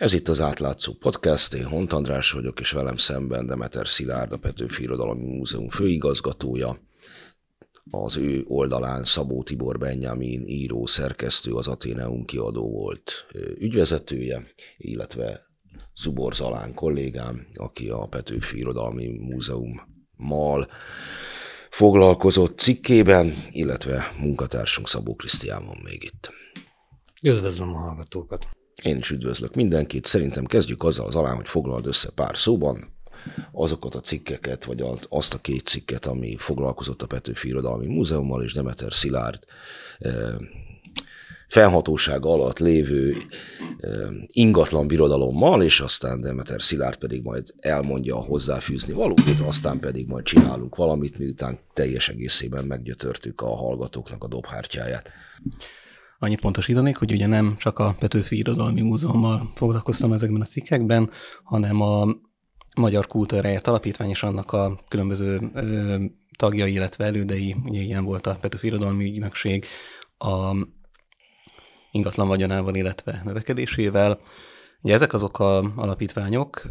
Ez itt az Átlátszó Podcast, én Hont András vagyok, és velem szemben Demeter Szilárd, a Petőfi Irodalmi Múzeum főigazgatója. Az ő oldalán Szabó Tibor Benjamin író, szerkesztő, az Ateneum kiadó volt ügyvezetője, illetve Zubor Zalán kollégám, aki a Petőfi Irodalmi Múzeummal foglalkozott cikkében, illetve munkatársunk Szabó Krisztián van még itt. Üdvözlöm a hallgatókat! Én is üdvözlök mindenkit. Szerintem kezdjük azzal az alá, hogy foglald össze pár szóban azokat a cikkeket, vagy az, azt a két cikket, ami foglalkozott a Petőfi Irodalmi Múzeummal és Demeter Szilárd eh, fennhatóság alatt lévő eh, ingatlan birodalommal, és aztán Demeter Szilárd pedig majd elmondja a hozzáfűzni valókét, aztán pedig majd csinálunk valamit, miután teljes egészében meggyötörtük a hallgatóknak a dobhártyáját. Annyit pontosítanék, hogy ugye nem csak a Petőfi Irodalmi Múzeummal foglalkoztam ezekben a cikkekben, hanem a Magyar Kultúráért Alapítvány és annak a különböző ö, tagjai, illetve elődei, ugye ilyen volt a Petőfi Irodalmi Ügynökség, a ingatlan vagyonával, illetve növekedésével. Ugye ezek azok a alapítványok,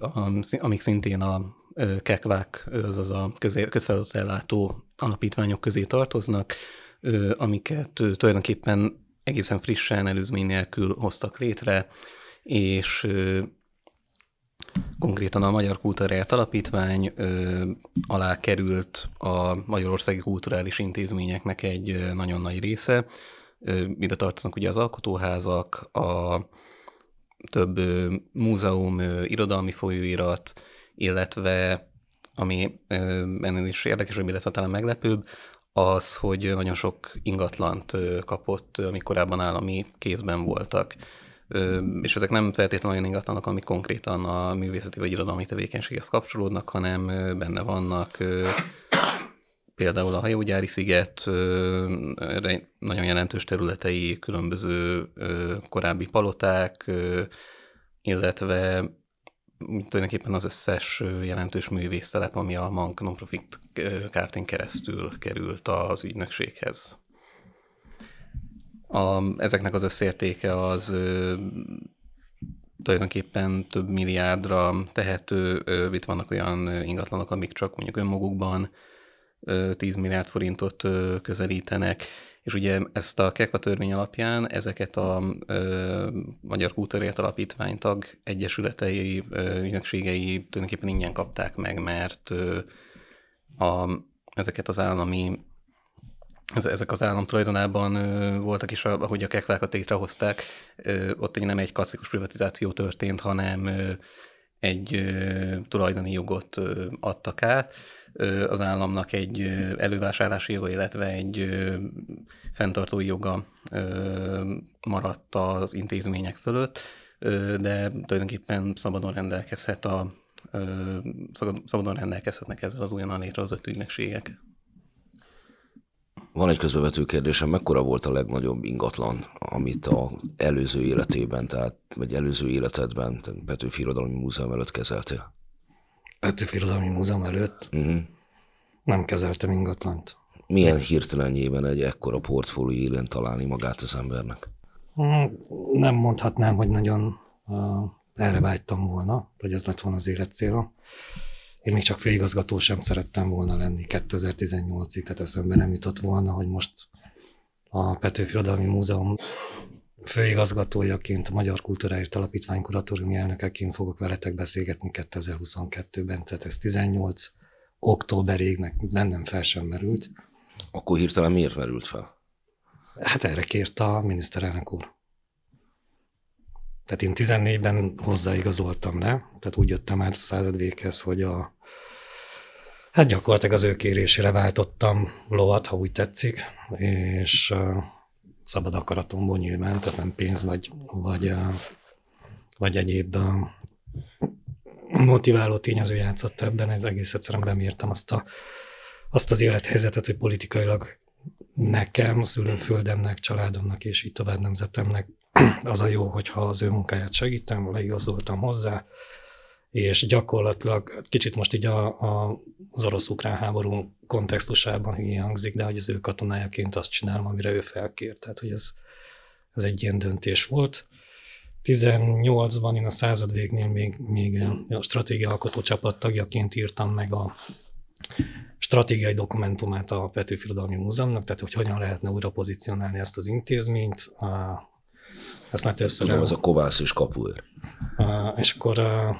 amik szintén a kekvák, azaz a közfeladat ellátó alapítványok közé tartoznak, amiket tulajdonképpen egészen frissen, előzmény nélkül hoztak létre, és konkrétan a Magyar Kultúráért Alapítvány ö, alá került a Magyarországi Kulturális Intézményeknek egy nagyon nagy része. Ö, ide tartoznak ugye az alkotóházak, a több ö, múzeum, ö, irodalmi folyóirat, illetve ami ö, ennél is érdekesebb, illetve talán meglepőbb, az, hogy nagyon sok ingatlant kapott, amik korábban állami kézben voltak. És ezek nem feltétlenül olyan ingatlanok, amik konkrétan a művészeti vagy irodalmi tevékenységhez kapcsolódnak, hanem benne vannak például a hajógyári sziget nagyon jelentős területei, különböző korábbi paloták, illetve tulajdonképpen az összes jelentős művésztelep, ami a Mank Nonprofit kft keresztül került az ügynökséghez. A, ezeknek az összértéke az ö, tulajdonképpen több milliárdra tehető, ö, itt vannak olyan ingatlanok, amik csak mondjuk önmagukban ö, 10 milliárd forintot ö, közelítenek, és ugye ezt a KEKA törvény alapján ezeket a ö, Magyar Kultúrért Alapítvány tag egyesületei, ö, ügynökségei tulajdonképpen ingyen kapták meg, mert ö, a, ezeket az állami ezek az állam tulajdonában voltak, és ahogy a kekvákat létrehozták, ott egy nem egy klasszikus privatizáció történt, hanem egy tulajdoni jogot adtak át, az államnak egy elővásárlási joga, illetve egy fenntartói joga maradt az intézmények fölött, de tulajdonképpen szabadon rendelkezhet a szabadon rendelkezhetnek ezzel az újonnan létrehozott ügynökségek. Van egy közbevető kérdésem, mekkora volt a legnagyobb ingatlan, amit a előző életében, tehát, vagy előző életedben, Petőfi Irodalmi Múzeum előtt kezeltél? Petőfi Irodalmi Múzeum előtt uh-huh. nem kezeltem ingatlant. Milyen hirtelenjében egy ekkora portfólió élén találni magát az embernek? Hmm, nem mondhatnám, hogy nagyon uh, erre vágytam volna, hogy ez lett volna az életcélom. Én még csak főigazgató sem szerettem volna lenni 2018-ig, tehát eszembe nem jutott volna, hogy most a Petőfi Irodalmi Múzeum főigazgatójaként, a Magyar Kultúráért Alapítvány kuratóriumi elnökeként fogok veletek beszélgetni 2022-ben, tehát ez 18 októberig bennem fel sem merült. Akkor hirtelen miért merült fel? Hát erre kérte a miniszterelnök úr. Tehát én 14-ben hozzáigazoltam le, tehát úgy jöttem át a századvéghez, hogy a, hát gyakorlatilag az ő kérésére váltottam lovat, ha úgy tetszik, és szabad akaratomból nyilván, tehát nem pénz vagy, vagy, vagy egyéb motiváló tényező játszott ebben, ez egész egyszerűen bemértem azt, a, azt az élethelyzetet, hogy politikailag nekem, szülőföldemnek, családomnak és így tovább nemzetemnek az a jó, hogyha az ő munkáját segítem, leigazoltam hozzá, és gyakorlatilag kicsit most így a, a, az orosz-ukrán háború kontextusában hülyén hangzik, de hogy az ő katonájaként azt csinálom, amire ő felkért. Tehát, hogy ez, ez egy ilyen döntés volt. 18-ban én a század végnél még, még a hmm. stratégia alkotó csapat tagjaként írtam meg a stratégiai dokumentumát a Petőfi Irodalmi Múzeumnak, tehát hogy hogyan lehetne újra pozícionálni ezt az intézményt. ezt már többször... Tudom, el... az a kovászos kapuér. És akkor a,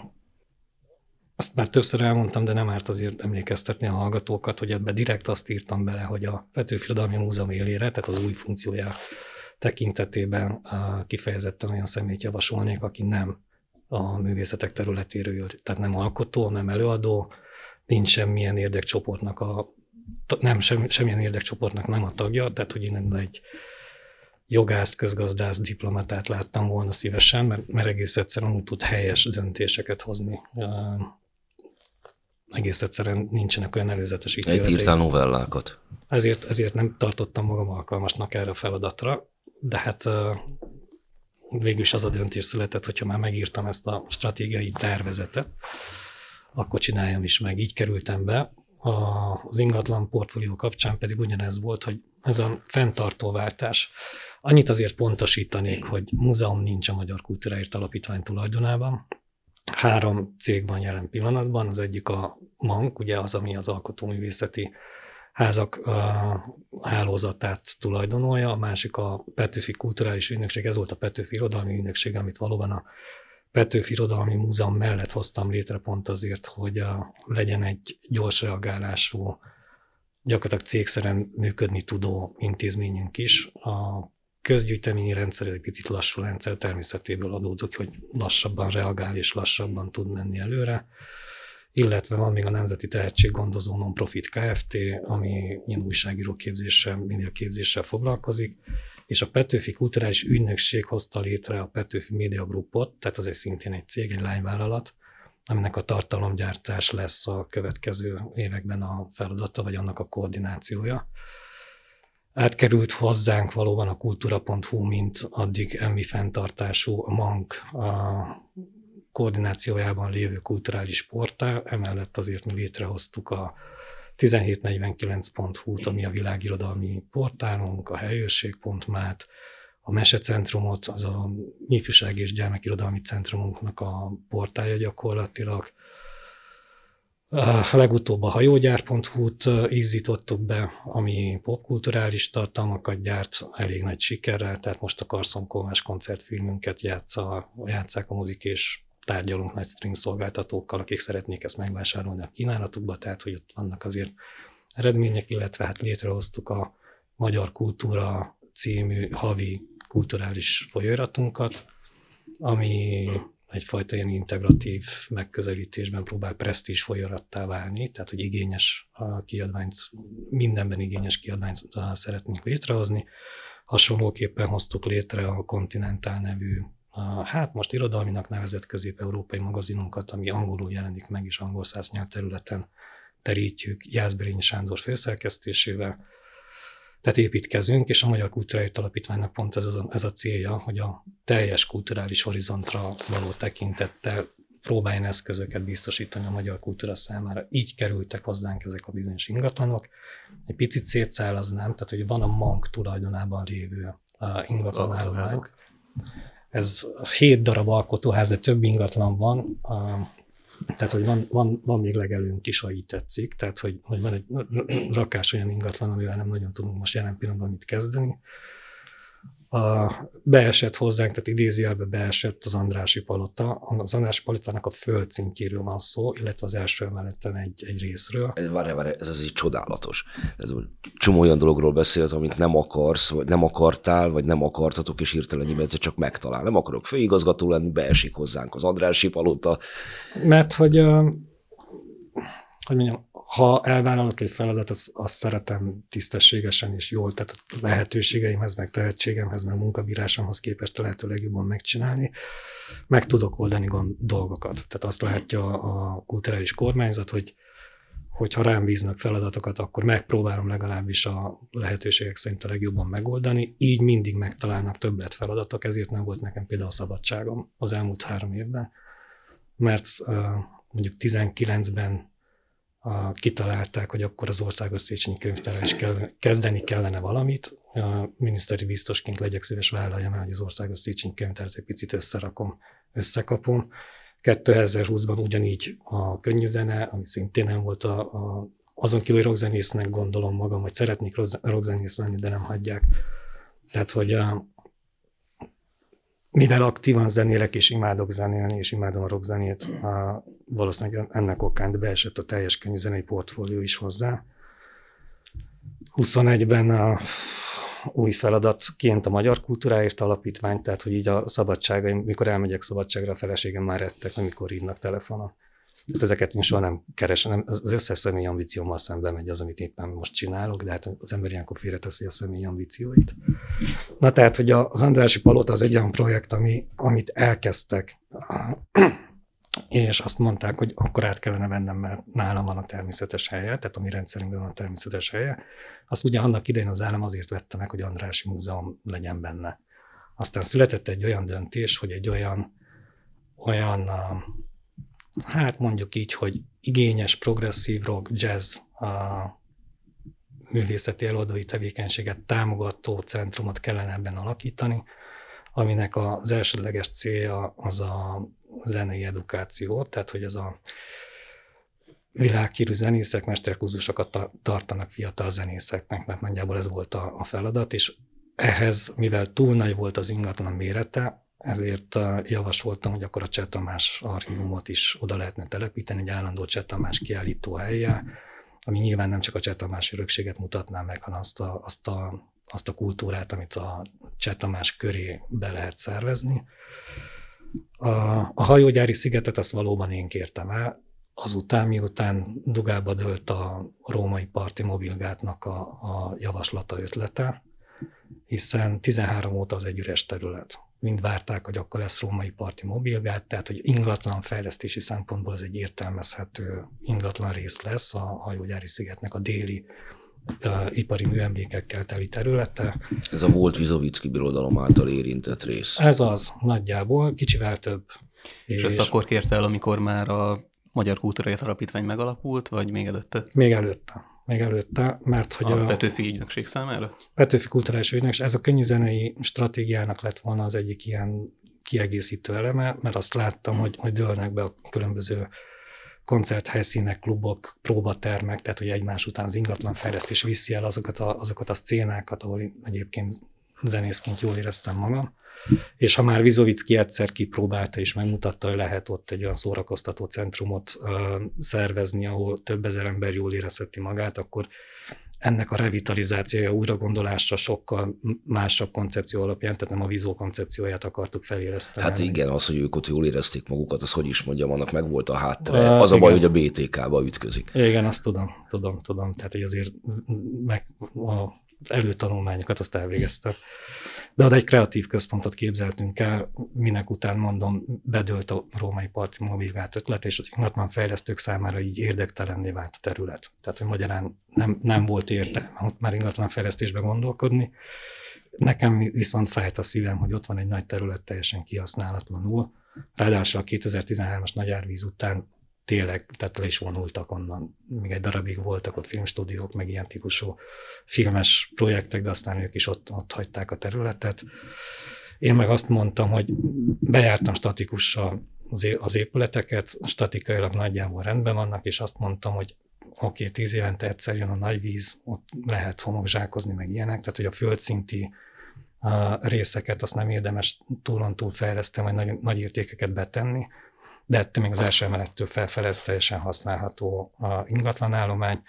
azt már többször elmondtam, de nem árt azért emlékeztetni a hallgatókat, hogy ebbe direkt azt írtam bele, hogy a Petőfi Irodalmi Múzeum élére, tehát az új funkciója tekintetében kifejezetten olyan szemét javasolnék, aki nem a művészetek területéről jött, tehát nem alkotó, nem előadó, nincs semmilyen érdekcsoportnak a nem, sem, semmilyen érdekcsoportnak nem a tagja, tehát hogy innen egy jogászt, közgazdász, diplomatát láttam volna szívesen, mert, mert egész egyszerűen úgy tud helyes döntéseket hozni egész egyszerűen nincsenek olyan előzetes ítéletek. Egy írtál novellákat. Ezért, ezért nem tartottam magam alkalmasnak erre a feladatra, de hát végül is az a döntés született, hogyha már megírtam ezt a stratégiai tervezetet, akkor csináljam is meg. Így kerültem be. Az ingatlan portfólió kapcsán pedig ugyanez volt, hogy ez a fenntartóváltás. Annyit azért pontosítanék, hogy múzeum nincs a Magyar Kultúráért Alapítvány tulajdonában, Három cég van jelen pillanatban, az egyik a MANK, ugye az, ami az alkotóművészeti házak a hálózatát tulajdonolja, a másik a Petőfi Kulturális Ügynökség, ez volt a Petőfi Irodalmi Ügynökség, amit valóban a Petőfi Irodalmi Múzeum mellett hoztam létre pont azért, hogy a, legyen egy gyors reagálású, gyakorlatilag cégszeren működni tudó intézményünk is. A közgyűjteményi rendszer egy picit lassú rendszer természetéből adódik, hogy lassabban reagál és lassabban tud menni előre illetve van még a Nemzeti Tehetséggondozó Nonprofit Kft., ami ilyen média képzéssel foglalkozik, és a Petőfi Kulturális Ügynökség hozta létre a Petőfi Media Groupot, tehát az egy szintén egy cég, egy lányvállalat, aminek a tartalomgyártás lesz a következő években a feladata, vagy annak a koordinációja átkerült hozzánk valóban a kultúra.hu, mint addig emmi fenntartású a MANK a koordinációjában lévő kulturális portál, emellett azért mi létrehoztuk a 1749.hu-t, ami a világirodalmi portálunk, a helyőrség.mát, a mesecentrumot, az a ifjúság és gyermekirodalmi centrumunknak a portálja gyakorlatilag, Ah, legutóbb a hajógyár.hu-t ízítottuk ah, be, ami popkulturális tartalmakat gyárt elég nagy sikerrel, tehát most a Carson Kovács koncertfilmünket játsza, játszák a muzik és tárgyalunk nagy stream szolgáltatókkal, akik szeretnék ezt megvásárolni a kínálatukba, tehát hogy ott vannak azért eredmények, illetve hát létrehoztuk a Magyar Kultúra című havi kulturális folyóiratunkat, ami egyfajta ilyen integratív megközelítésben próbál presztízs folyarattá válni, tehát hogy igényes a kiadványt, mindenben igényes kiadványt szeretnénk létrehozni. Hasonlóképpen hoztuk létre a Continental nevű a, hát most irodalminak nevezett közép-európai magazinunkat, ami angolul jelenik meg, és angol száz területen terítjük Jászberényi Sándor főszerkesztésével, tehát építkezünk, és a Magyar Kulturális Alapítványnak pont ez a, ez a célja, hogy a teljes kulturális horizontra való tekintettel próbáljon eszközöket biztosítani a magyar kultúra számára. Így kerültek hozzánk ezek a bizonyos ingatlanok. Egy picit szétszállaznám, tehát hogy van a MANK tulajdonában lévő ingatlanállomány. Ez hét darab alkotóház, de több ingatlan van, tehát, hogy van, van, van még legelőnk is, ha így tetszik, tehát, hogy, hogy van egy rakás olyan ingatlan, amivel nem nagyon tudunk most jelen pillanatban mit kezdeni, a, beesett hozzánk, tehát idézőjelbe beesett az Andrási Palota. Az Andrási Palotának a földszintjéről van szó, illetve az első emeleten egy, egy részről. Várj, várj, ez az így csodálatos. Ez csomó olyan dologról beszélt, amit nem akarsz, vagy nem akartál, vagy nem akartatok, és hirtelen ez csak megtalál. Nem akarok főigazgató lenni, beesik hozzánk az Andrási Palota. Mert hogy, hogy mondjam, ha elvállalok egy feladatot, azt, szeretem tisztességesen és jól, tehát a lehetőségeimhez, meg tehetségemhez, meg munkabírásomhoz képest a lehető legjobban megcsinálni. Meg tudok oldani gond, dolgokat. Tehát azt látja a, a kulturális kormányzat, hogy hogy ha rám bíznak feladatokat, akkor megpróbálom legalábbis a lehetőségek szerint a legjobban megoldani. Így mindig megtalálnak többlet feladatok, ezért nem volt nekem például szabadságom az elmúlt három évben. Mert mondjuk 19-ben a, kitalálták, hogy akkor az Országos Széchenyi Könyvtárral is kell, kezdeni kellene valamit. A miniszteri biztosként legyek szíves vállaljam el, hogy az Országos Széchenyi Könyvtárat egy picit összerakom, összekapom. 2020-ban ugyanígy a könnyű zene, ami szintén nem volt a, a azon kívül, hogy rockzenésznek gondolom magam, vagy szeretnék rockzenész lenni, de nem hagyják. Tehát, hogy a, mivel aktívan zenélek, és imádok zenélni, és imádom a zenét, mm. a, valószínűleg ennek okán beesett a teljes könyvzenei portfólió is hozzá. 21-ben a új feladatként a Magyar Kultúráért Alapítvány, tehát hogy így a szabadságaim, mikor elmegyek szabadságra, a feleségem már ettek, amikor hívnak telefonon. Hát ezeket én soha nem keresem. Nem, az összes személyi ambíciómmal szembe megy az, amit éppen most csinálok, de hát az ember ilyenkor félreteszi a személyi ambícióit. Na tehát, hogy az Andrási Palota az egy olyan projekt, ami, amit elkezdtek, és azt mondták, hogy akkor át kellene vennem, mert nálam van a természetes helye, tehát a mi rendszerünkben van a természetes helye. Azt ugye annak idején az állam azért vette meg, hogy Andrási Múzeum legyen benne. Aztán született egy olyan döntés, hogy egy olyan olyan hát mondjuk így, hogy igényes, progresszív rock, jazz a művészeti előadói tevékenységet támogató centrumot kellene ebben alakítani, aminek az elsődleges célja az a zenei edukáció, tehát hogy az a világhírű zenészek mesterkúzusokat tartanak fiatal zenészeknek, mert nagyjából ez volt a feladat, és ehhez, mivel túl nagy volt az ingatlan mérete, ezért eh, javasoltam, hogy akkor a Cseh Tamás archívumot is oda lehetne telepíteni, egy állandó Cseh Tamás kiállító helye, ami nyilván nem csak a Cseh Tamás örökséget mutatná meg, hanem azt a, azt a, azt a kultúrát, amit a Cseh Tamás köré be lehet szervezni. A, a hajógyári szigetet azt valóban én kértem el, azután, miután dugába dőlt a római parti mobilgátnak a, a javaslata ötlete, hiszen 13 óta az egy üres terület mind várták, hogy akkor lesz római parti mobilgát, tehát hogy ingatlan fejlesztési szempontból ez egy értelmezhető ingatlan rész lesz a hajógyári szigetnek a déli uh, ipari műemlékekkel teli területe. Ez a volt Vizovicki birodalom által érintett rész. Ez az, nagyjából, kicsivel több. És, és ezt akkor kérte el, amikor már a Magyar Kultúrai Alapítvány megalapult, vagy még előtte? Még előtte még előtte, mert hogy a... a Petőfi ügynökség számára? Petőfi kulturális ügynökség, ez a könnyűzenei stratégiának lett volna az egyik ilyen kiegészítő eleme, mert azt láttam, hmm. hogy, hogy dőlnek be a különböző koncerthelyszínek, klubok, próbatermek, tehát hogy egymás után az Ingatlan fejlesztés viszi el azokat a, azokat a szcénákat, ahol én egyébként zenészként jól éreztem magam és ha már Vizovicki egyszer kipróbálta és megmutatta, hogy lehet ott egy olyan szórakoztató centrumot szervezni, ahol több ezer ember jól érezheti magát, akkor ennek a revitalizációja, újragondolásra sokkal másabb koncepció alapján, tehát nem a vízó koncepcióját akartuk feléleszteni. Hát igen, az, hogy ők ott jól érezték magukat, az hogy is mondjam, annak meg volt a háttere. Az igen. a baj, hogy a BTK-ba ütközik. Igen, azt tudom, tudom, tudom. Tehát, hogy azért meg a előtanulmányokat azt elvégeztem de oda egy kreatív központot képzeltünk el, minek után mondom, bedőlt a római parti mobilgát ötlet, és az ingatlan fejlesztők számára így érdektelenné vált a terület. Tehát, hogy magyarán nem, nem volt értelme ott már ingatlan fejlesztésbe gondolkodni. Nekem viszont fájt a szívem, hogy ott van egy nagy terület teljesen kihasználatlanul, Ráadásul a 2013-as nagy árvíz után tényleg, tehát le is vonultak onnan. Még egy darabig voltak ott filmstúdiók, meg ilyen típusú filmes projektek, de aztán ők is ott, ott hagyták a területet. Én meg azt mondtam, hogy bejártam statikussal az épületeket, statikailag nagyjából rendben vannak, és azt mondtam, hogy oké, okay, tíz évente egyszer jön a nagy víz, ott lehet homokzsákozni, meg ilyenek, tehát hogy a földszinti a részeket azt nem érdemes túlontúl fejleszteni, vagy nagy, nagy értékeket betenni, de ettől még az első emelettől felfele teljesen használható a ingatlanállomány,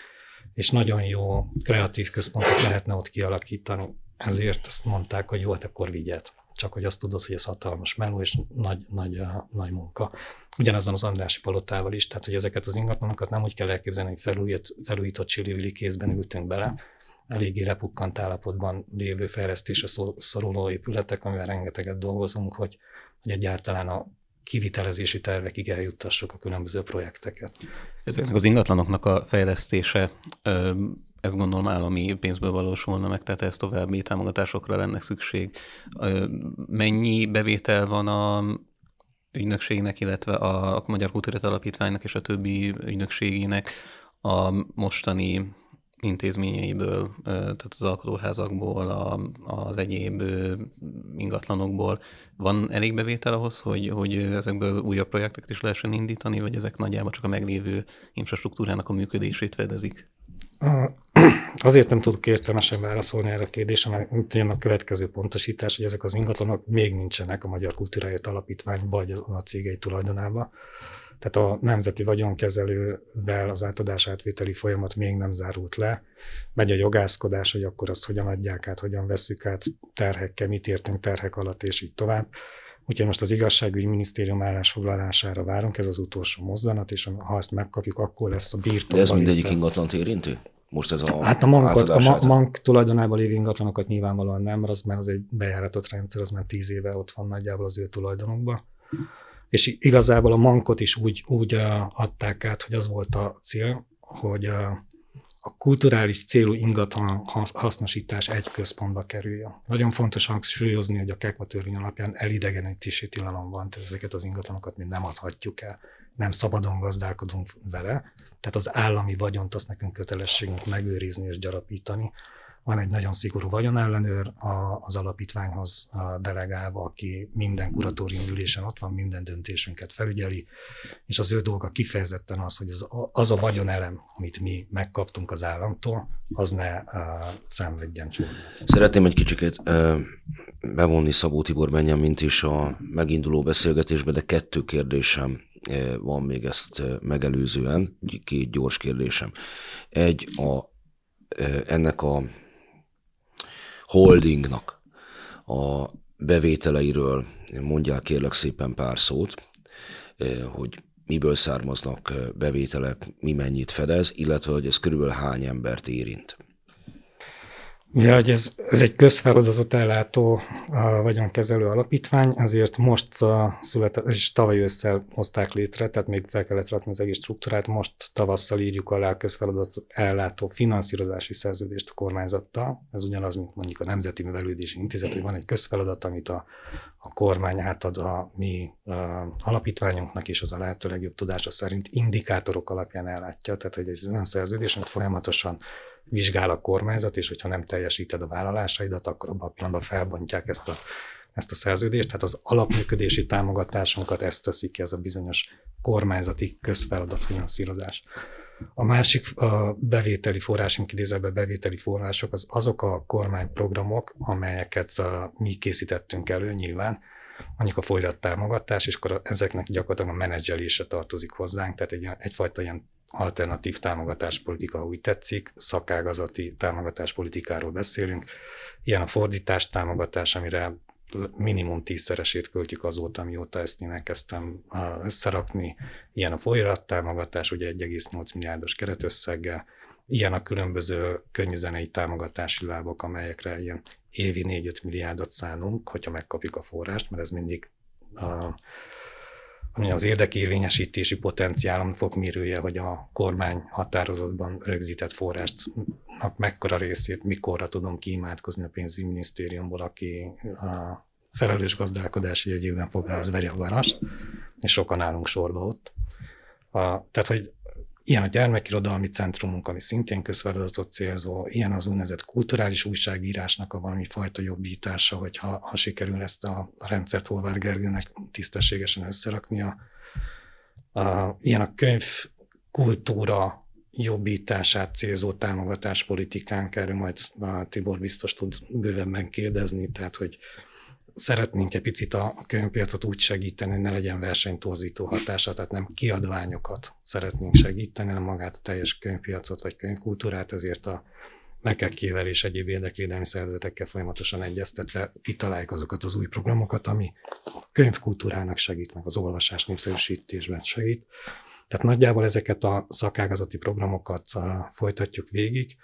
és nagyon jó kreatív központot lehetne ott kialakítani. Ezért azt mondták, hogy jó, hát akkor vigyed. Csak hogy azt tudod, hogy ez hatalmas meló és nagy, nagy, eh, nagy munka. Ugyanez van az Andrási Palotával is, tehát hogy ezeket az ingatlanokat nem úgy kell elképzelni, hogy felújít, felújított csillivili kézben ültünk bele, eléggé lepukkant állapotban lévő fejlesztésre szoruló épületek, amivel rengeteget dolgozunk, hogy, hogy egyáltalán a kivitelezési tervekig eljuttassuk a különböző projekteket. Ezeknek az ingatlanoknak a fejlesztése ez gondolom állami pénzből valósulna meg, tehát ez további támogatásokra lenne szükség. Mennyi bevétel van a ügynökségnek, illetve a Magyar Kultúrát Alapítványnak és a többi ügynökségének a mostani intézményeiből, tehát az alkotóházakból, a, az egyéb ingatlanokból van elég bevétel ahhoz, hogy, hogy ezekből újabb projekteket is lehessen indítani, vagy ezek nagyjából csak a meglévő infrastruktúrának a működését fedezik? Azért nem tudok értelmesen válaszolni erre a kérdésre, mert jön a következő pontosítás, hogy ezek az ingatlanok még nincsenek a Magyar Kultúráért Alapítvány vagy a cégei tulajdonában. Tehát a nemzeti vagyonkezelővel az átadás-átvételi folyamat még nem zárult le. Megy a jogászkodás, hogy akkor azt hogyan adják át, hogyan veszük át terhekkel, mit értünk terhek alatt, és így tovább. Úgyhogy most az igazságügyi minisztérium állásfoglalására várunk, ez az utolsó mozdanat és ha ezt megkapjuk, akkor lesz a birtok. De ez mindegyik ingatlant érintő? Most ez a Hát a mankat, a ma- mank tulajdonában lévő ingatlanokat nyilvánvalóan nem, mert az, mert az egy bejáratott rendszer, az már tíz éve ott van nagyjából az ő tulajdonokban és igazából a mankot is úgy, úgy adták át, hogy az volt a cél, hogy a kulturális célú ingatlan hasznosítás egy központba kerüljön. Nagyon fontos hangsúlyozni, hogy a kekva törvény alapján elidegenítési tilalom van, tehát ezeket az ingatlanokat mi nem adhatjuk el, nem szabadon gazdálkodunk vele, tehát az állami vagyont azt nekünk kötelességünk megőrizni és gyarapítani, van egy nagyon szigorú vagyonellenőr az alapítványhoz delegálva, aki minden kuratórium ülésen ott van, minden döntésünket felügyeli, és az ő dolga kifejezetten az, hogy az, az a vagyonelem, amit mi megkaptunk az államtól, az ne uh, szenvedjen csúnyát. Szeretném egy kicsit uh, bevonni Szabó Tibor mint is a meginduló beszélgetésbe, de kettő kérdésem van még ezt megelőzően, két gyors kérdésem. Egy, a, ennek a holdingnak a bevételeiről mondjál kérlek szépen pár szót, eh, hogy miből származnak eh, bevételek, mi mennyit fedez, illetve hogy ez körülbelül hány embert érint. Ugye, hogy ez, ez egy közfeladatot ellátó a vagyonkezelő alapítvány, ezért most a született, és tavaly ősszel hozták létre, tehát még fel kellett rakni az egész struktúrát, most tavasszal írjuk alá a közfeladatot ellátó finanszírozási szerződést a kormányzattal. Ez ugyanaz, mint mondjuk a Nemzeti Művelődési Intézet, hogy van egy közfeladat, amit a, a kormány átad a mi a alapítványunknak, és az a lehető legjobb tudása szerint indikátorok alapján ellátja. Tehát, hogy ez olyan szerződés, amit folyamatosan vizsgál a kormányzat, és hogyha nem teljesíted a vállalásaidat, akkor abban a pillanatban felbontják ezt a, ezt a szerződést. Tehát az alapműködési támogatásunkat ezt teszi ki, ez a bizonyos kormányzati közfeladatfinanszírozás. A másik a bevételi forrásunk, idézőben bevételi források, az azok a kormányprogramok, amelyeket mi készítettünk elő nyilván, mondjuk a folyrat támogatás, és akkor ezeknek gyakorlatilag a menedzselése tartozik hozzánk, tehát egy, egyfajta ilyen alternatív támogatáspolitika, úgy tetszik, szakágazati támogatáspolitikáról beszélünk. Ilyen a fordítás támogatás, amire minimum tízszeresét költjük azóta, mióta ezt én elkezdtem összerakni. Ilyen a folyarat támogatás, ugye 1,8 milliárdos keretösszeggel, ilyen a különböző könnyűzenei támogatási lábok, amelyekre ilyen évi 4-5 milliárdot szánunk, hogyha megkapjuk a forrást, mert ez mindig a ami az érdekérvényesítési potenciálom mérője, hogy a kormány határozatban rögzített forrásnak mekkora részét mikorra tudom kiimádkozni a pénzügyminisztériumból, aki a felelős gazdálkodási jegyében az veri a garast, és sokan állunk sorba ott. A, tehát, hogy Ilyen a gyermekirodalmi centrumunk, ami szintén közfeladatot célzó, ilyen az úgynevezett kulturális újságírásnak a valami fajta jobbítása, hogyha ha sikerül ezt a, rendszert Horváth Gergőnek tisztességesen összeraknia. A, ilyen a könyv kultúra jobbítását célzó támogatáspolitikánk, erről majd a Tibor biztos tud bővebben kérdezni, tehát hogy szeretnénk egy picit a, könyvpiacot úgy segíteni, hogy ne legyen versenytorzító hatása, tehát nem kiadványokat szeretnénk segíteni, hanem magát a teljes könyvpiacot vagy könyvkultúrát, ezért a mekekével és egyéb érdekvédelmi szervezetekkel folyamatosan egyeztetve kitaláljuk azokat az új programokat, ami a könyvkultúrának segít, meg az olvasás népszerűsítésben segít. Tehát nagyjából ezeket a szakágazati programokat folytatjuk végig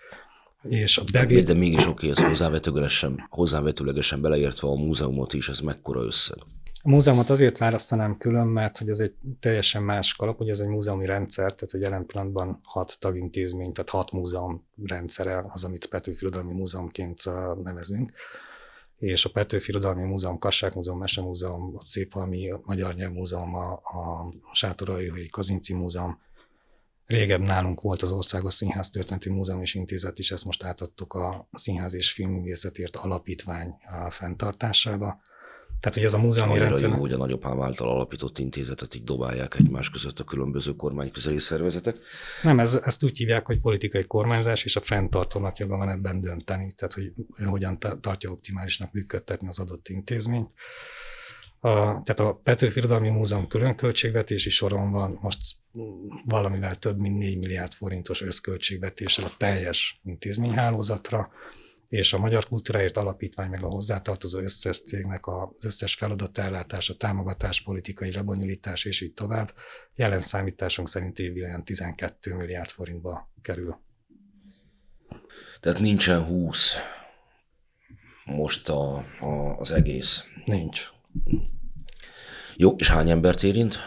és a bevét... De mégis oké, okay, ez hozzávetőlegesen, hozzávetőlegesen beleértve a múzeumot is, ez mekkora összeg? A múzeumot azért választanám külön, mert hogy ez egy teljesen más kalap, ugye ez egy múzeumi rendszer, tehát hogy jelen pillanatban hat tagintézmény, tehát hat múzeum rendszere az, amit Petőfi Irodalmi Múzeumként nevezünk és a Petőfi Irodalmi Múzeum, Kassák Múzeum, Mese Múzeum, a Szépalmi Magyar nyelv a, a Sátorai Kazinci Múzeum, Régebb nálunk volt az Országos Színház Történeti Múzeum és Intézet is, ezt most átadtuk a Színház és Filmművészetért Alapítvány fenntartásába. Tehát, hogy ez a múzeumi rendszer... Jó, hogy a nagyapám által alapított intézetet így dobálják egymás között a különböző kormányközeli szervezetek. Nem, ez, ezt úgy hívják, hogy politikai kormányzás, és a fenntartónak joga van ebben dönteni, tehát hogy hogyan tartja optimálisnak működtetni az adott intézményt. A, tehát a Petőfi Irodalmi Múzeum külön költségvetési soron van, most valamivel több mint 4 milliárd forintos összköltségvetéssel a teljes intézményhálózatra, és a Magyar Kultúráért Alapítvány meg a hozzátartozó összes cégnek az összes feladatellátása, támogatás, politikai lebonyolítás és így tovább jelen számításunk szerint évi olyan 12 milliárd forintba kerül. Tehát nincsen 20 most a, a, az egész. Nincs. Jó, és hány embert érint?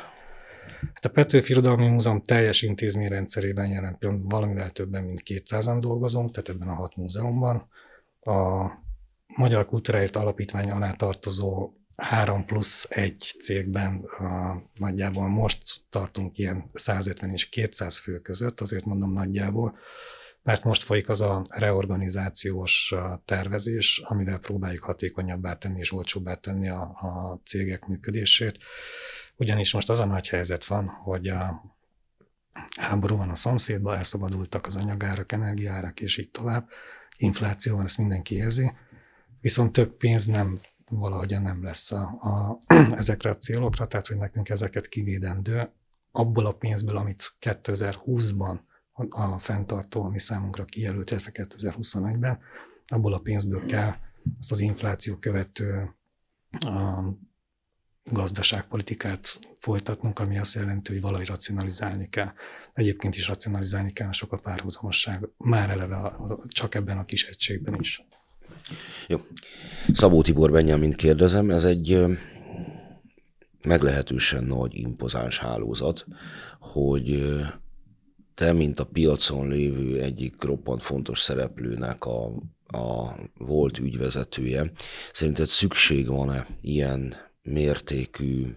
Hát a Petőfi Irodalmi Múzeum teljes intézményrendszerében jelen pillanatban valamivel többen, mint 200-an dolgozunk, tehát ebben a hat múzeumban. A Magyar Kultúráért Alapítvány alá tartozó 3 plusz 1 cégben a, nagyjából most tartunk ilyen 150 és 200 fő között, azért mondom nagyjából, mert most folyik az a reorganizációs tervezés, amivel próbáljuk hatékonyabbá tenni és olcsóbbá tenni a, a cégek működését. Ugyanis most az a nagy helyzet van, hogy a háború van a szomszédban, elszabadultak az anyagárak, energiárak és így tovább, infláció van, ezt mindenki érzi, viszont több pénz nem valahogyan nem lesz a, a, ezekre a célokra, tehát hogy nekünk ezeket kivédendő abból a pénzből, amit 2020-ban a fenntartó, ami számunkra kijelölt 2021-ben, abból a pénzből kell ezt az infláció követő a gazdaságpolitikát folytatnunk, ami azt jelenti, hogy valahogy racionalizálni kell. Egyébként is racionalizálni kell, sok a párhuzamosság, már eleve a, csak ebben a kis egységben is. Jó. Szabó Tibor mint kérdezem, ez egy meglehetősen nagy, impozáns hálózat, hogy te, mint a piacon lévő egyik roppant fontos szereplőnek a, a volt ügyvezetője, szerinted szükség van-e ilyen mértékű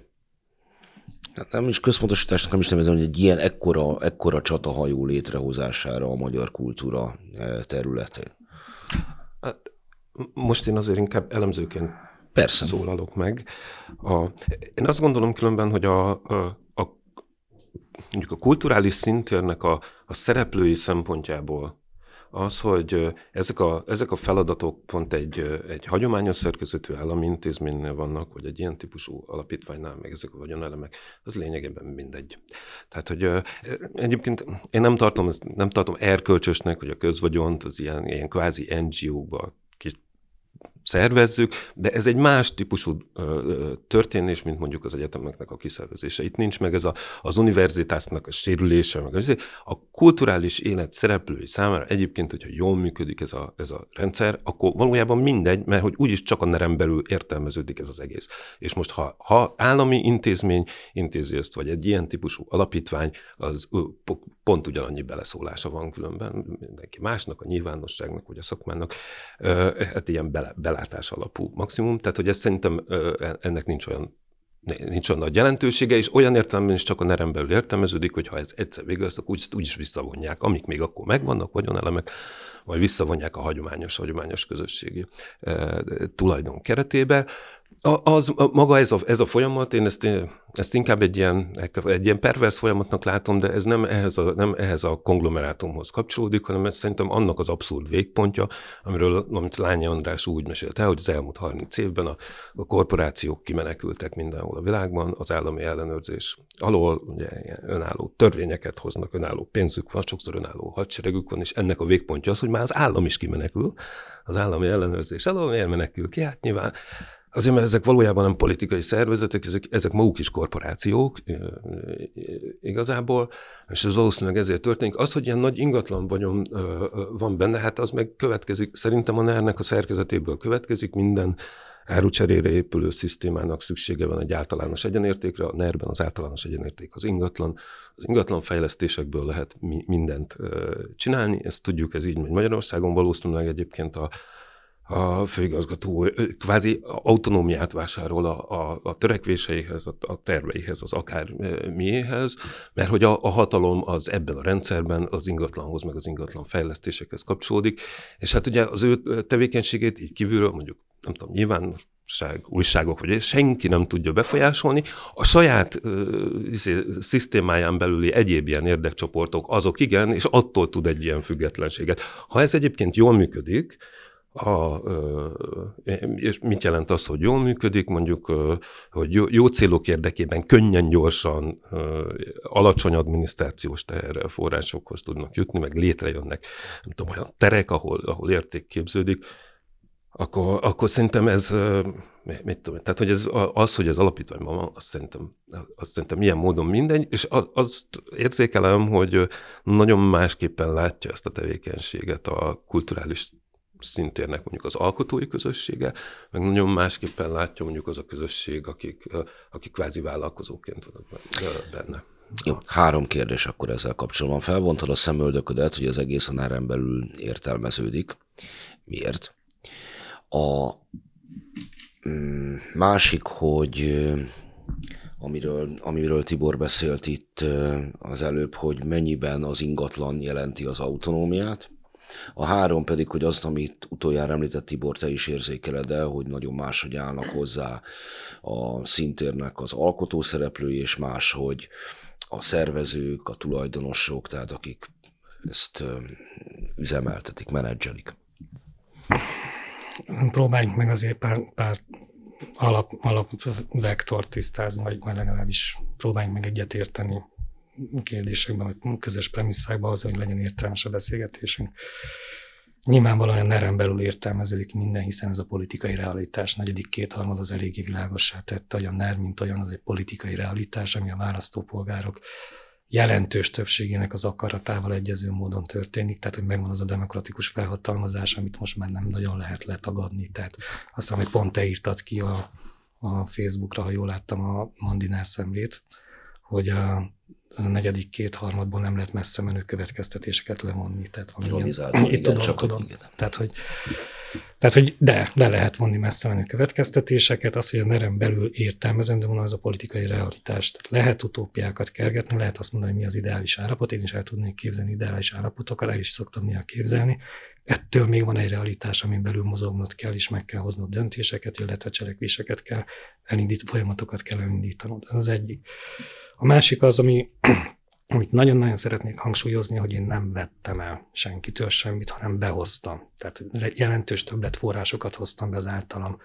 Hát nem is központosításnak nem is nevezem, hogy egy ilyen ekkora, ekkora csatahajó létrehozására a magyar kultúra eh, területén. Hát, most én azért inkább elemzőként Persze. szólalok meg. A, én azt gondolom különben, hogy a, a mondjuk a kulturális szintérnek a, a szereplői szempontjából az, hogy ezek a, ezek a feladatok pont egy, egy hagyományos szerkezetű állami intézménynél vannak, vagy egy ilyen típusú alapítványnál, meg ezek a vagyonelemek, az lényegében mindegy. Tehát, hogy e, egyébként én nem tartom, nem tartom erkölcsösnek, hogy a közvagyont az ilyen, ilyen kvázi NGO-kba szervezzük, de ez egy más típusú történés, mint mondjuk az egyetemeknek a kiszervezése. Itt nincs meg ez a, az universitásnak a sérülése, meg az, a kulturális élet szereplői számára egyébként, hogyha jól működik ez a, ez a rendszer, akkor valójában mindegy, mert hogy úgyis csak a nerem belül értelmeződik ez az egész. És most, ha, ha állami intézmény intézi ezt, vagy egy ilyen típusú alapítvány, az pont ugyanannyi beleszólása van különben mindenki másnak, a nyilvánosságnak vagy a szakmának, hát ilyen bele, belátás alapú maximum, tehát hogy ez szerintem ennek nincs olyan nincs olyan nagy jelentősége, és olyan értelemben is csak a nerem belül értelmeződik, hogy ha ez egyszer végül lesz, akkor úgy, úgy is visszavonják, amik még akkor megvannak, vagyonelemek, vagy visszavonják a hagyományos, hagyományos közösségi e, tulajdon keretébe. A, az, a, maga ez a, ez a folyamat, én ezt, ezt inkább egy ilyen, egy ilyen pervers folyamatnak látom, de ez nem ehhez, a, nem ehhez a konglomerátumhoz kapcsolódik, hanem ez szerintem annak az abszurd végpontja, amiről, amit Lányi András úgy mesélte el, hogy az elmúlt 30 évben a, a korporációk kimenekültek mindenhol a világban, az állami ellenőrzés alól, ugye önálló törvényeket hoznak, önálló pénzük van, sokszor önálló hadseregük van, és ennek a végpontja az, hogy már az állam is kimenekül, az állami ellenőrzés alól, miért menekül ki? Hát nyilván Azért, mert ezek valójában nem politikai szervezetek, ezek, ezek maguk is korporációk igazából, és ez valószínűleg ezért történik. Az, hogy ilyen nagy ingatlan vagyon van benne, hát az meg következik, szerintem a e ner a szerkezetéből következik, minden árucserére épülő szisztémának szüksége van egy általános egyenértékre, a ner az általános egyenérték az ingatlan. Az ingatlan fejlesztésekből lehet mi, mindent csinálni, ezt tudjuk, ez így megy Magyarországon, valószínűleg egyébként a a főigazgató kvázi autonómiát vásárol a, a, a törekvéseihez, a, a terveihez, az akár miéhez, mert hogy a, a hatalom az ebben a rendszerben az ingatlanhoz, meg az ingatlan fejlesztésekhez kapcsolódik, és hát ugye az ő tevékenységét így kívülről mondjuk, nem tudom, nyilván újságok, vagy senki nem tudja befolyásolni. A saját uh, szisztémáján belüli egyéb ilyen érdekcsoportok, azok igen, és attól tud egy ilyen függetlenséget. Ha ez egyébként jól működik, a, e, és mit jelent az, hogy jól működik, mondjuk, hogy jó, jó célok érdekében könnyen, gyorsan, alacsony adminisztrációs teherrel forrásokhoz tudnak jutni, meg létrejönnek, nem tudom, olyan terek, ahol, ahol érték képződik, akkor, akkor szerintem ez, mit tudom, tehát hogy ez, az, hogy az alapítványban van, azt szerintem, azt szerintem ilyen módon mindegy, és azt érzékelem, hogy nagyon másképpen látja ezt a tevékenységet a kulturális szintérnek mondjuk az alkotói közössége, meg nagyon másképpen látja mondjuk az a közösség, akik, akik kvázi vállalkozóként vannak benne. Jó, három kérdés akkor ezzel kapcsolatban. Felvontad a szemöldöködet, hogy az egész a náren belül értelmeződik. Miért? A mm, másik, hogy amiről, amiről Tibor beszélt itt az előbb, hogy mennyiben az ingatlan jelenti az autonómiát, a három pedig, hogy azt, amit utoljára említett Tibor, te is érzékeled el, hogy nagyon máshogy állnak hozzá a szintérnek az alkotó szereplői, és hogy a szervezők, a tulajdonosok, tehát akik ezt üzemeltetik, menedzselik. Próbáljunk meg azért pár, pár alap, alap tisztázni, vagy legalábbis próbáljunk meg egyetérteni kérdésekben, vagy közös premisszákban az, hogy legyen értelmes a beszélgetésünk. Nyilvánvalóan nerem belül értelmeződik minden, hiszen ez a politikai realitás negyedik kétharmad az eléggé világosá tette, hogy a NER, mint olyan, az egy politikai realitás, ami a választópolgárok jelentős többségének az akaratával egyező módon történik, tehát hogy megvan az a demokratikus felhatalmazás, amit most már nem nagyon lehet letagadni. Tehát azt, hogy pont te írtad ki a, a Facebookra, ha jól láttam a Mandinár szemlét, hogy a, a negyedik kétharmadból nem lehet messze menő következtetéseket levonni. Tehát van ilyen, igen, tudom, csak tudom. Igen. Tehát, hogy, tehát, hogy de, le lehet vonni messze menő következtetéseket, az, hogy a nerem belül értelmezendő van, az a politikai realitás. Tehát lehet utópiákat kergetni, lehet azt mondani, hogy mi az ideális állapot, én is el tudnék képzelni ideális állapotokat, el is szoktam néha képzelni. Ettől még van egy realitás, amin belül mozognod kell, és meg kell hoznod döntéseket, illetve cselekvéseket kell elindít, folyamatokat kell elindítanod. Ez az egyik. A másik az, ami amit nagyon-nagyon szeretnék hangsúlyozni, hogy én nem vettem el senkitől semmit, hanem behoztam. Tehát jelentős többletforrásokat hoztam be az általam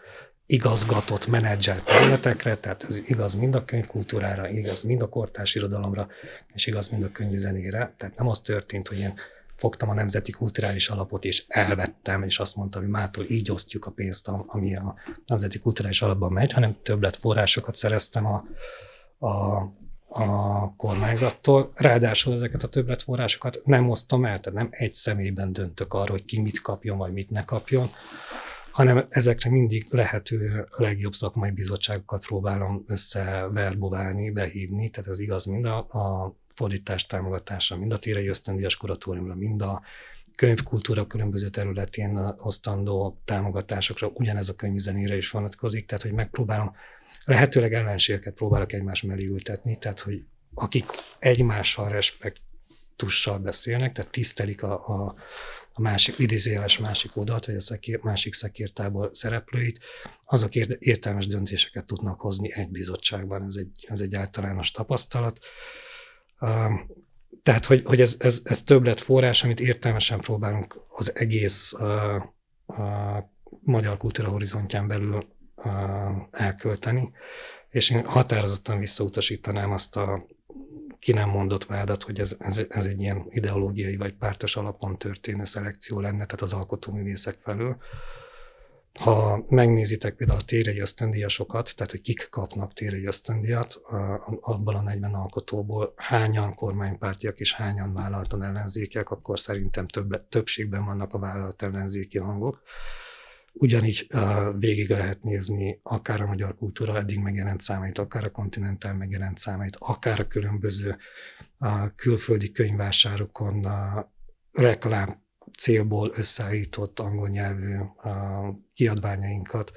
igazgatott, menedzselt területekre, tehát ez igaz mind a könyvkultúrára, igaz mind a kortárs irodalomra, és igaz mind a könyvzenére. Tehát nem az történt, hogy én fogtam a Nemzeti Kulturális Alapot, és elvettem, és azt mondtam, hogy mától így osztjuk a pénzt, ami a Nemzeti Kulturális Alapban megy, hanem forrásokat szereztem a, a a kormányzattól. Ráadásul ezeket a többletforrásokat nem osztom el, tehát nem egy személyben döntök arról, hogy ki mit kapjon, vagy mit ne kapjon, hanem ezekre mindig lehető legjobb szakmai bizottságokat próbálom összeverboválni, behívni, tehát ez igaz mind a, a fordítás támogatásra, mind a térei ösztöndíjas kuratóriumra, mind a könyvkultúra különböző területén osztandó támogatásokra, ugyanez a könyvzenére is vonatkozik, tehát hogy megpróbálom lehetőleg ellenségeket próbálok egymás mellé ültetni, tehát hogy akik egymással respektussal beszélnek, tehát tisztelik a, a, a másik, idézőjeles másik oldalt, vagy a szekér, másik szekértából szereplőit, azok értelmes döntéseket tudnak hozni egy bizottságban, ez egy, ez egy általános tapasztalat. Um, tehát, hogy, hogy ez, ez, ez több lett forrás, amit értelmesen próbálunk az egész uh, uh, magyar kultúra horizontján belül elkölteni, és én határozottan visszautasítanám azt a ki nem mondott vádat, hogy ez, ez, ez egy ilyen ideológiai vagy pártos alapon történő szelekció lenne, tehát az alkotóművészek felől. Ha megnézitek például a térei ösztöndíjasokat, tehát hogy kik kapnak térei ösztöndíjat, abban a 40 alkotóból hányan kormánypártiak és hányan vállaltan ellenzékek, akkor szerintem több, többségben vannak a vállalt ellenzéki hangok ugyanígy uh, végig lehet nézni akár a magyar kultúra eddig megjelent számait, akár a kontinentál megjelent számait, akár a különböző uh, külföldi könyvvásárokon uh, reklám célból összeállított angol nyelvű kiadványainkat,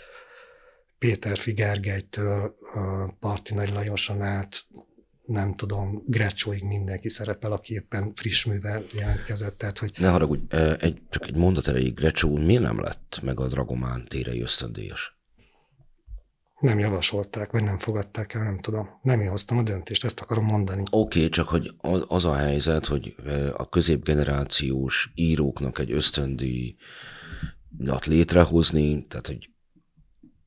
Péter uh, Parti Nagy Lajoson át, nem tudom, Grecsóig mindenki szerepel, aki éppen friss művel jelentkezett. Tehát, hogy... Ne haragudj, egy, csak egy mondat erejéig, Grecsó miért nem lett meg a Dragomán térei ösztöndíjas? Nem javasolták, vagy nem fogadták el, nem tudom. Nem én hoztam a döntést, ezt akarom mondani. Oké, okay, csak hogy az a helyzet, hogy a középgenerációs íróknak egy ösztöndíj létrehozni, tehát hogy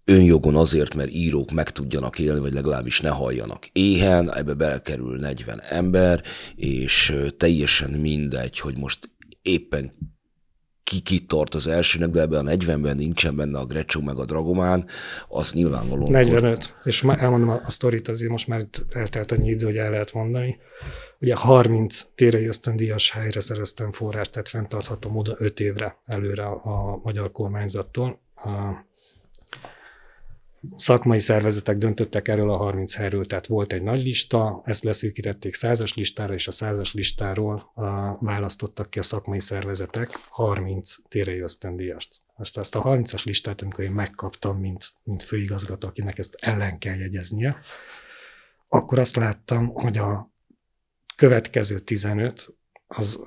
önjogon azért, mert írók meg tudjanak élni, vagy legalábbis ne halljanak éhen, ebbe belekerül 40 ember, és teljesen mindegy, hogy most éppen ki kitart az elsőnek, de ebben a 40-ben nincsen benne a Grecsó meg a Dragomán, az nyilvánvalóan... 45, kor... és már elmondom a, sztorit, azért most már eltelt annyi idő, hogy el lehet mondani. Ugye 30 térei ösztöndíjas helyre szereztem forrást, tehát fenntartható módon 5 évre előre a magyar kormányzattól. Szakmai szervezetek döntöttek erről a 30 helyről, tehát volt egy nagy lista, ezt leszűkítették százas listára, és a százas listáról a, választottak ki a szakmai szervezetek 30 térei ösztöndíjast. Most ezt a 30-as listát, amikor én megkaptam, mint, mint főigazgató, akinek ezt ellen kell jegyeznie, akkor azt láttam, hogy a következő 15 az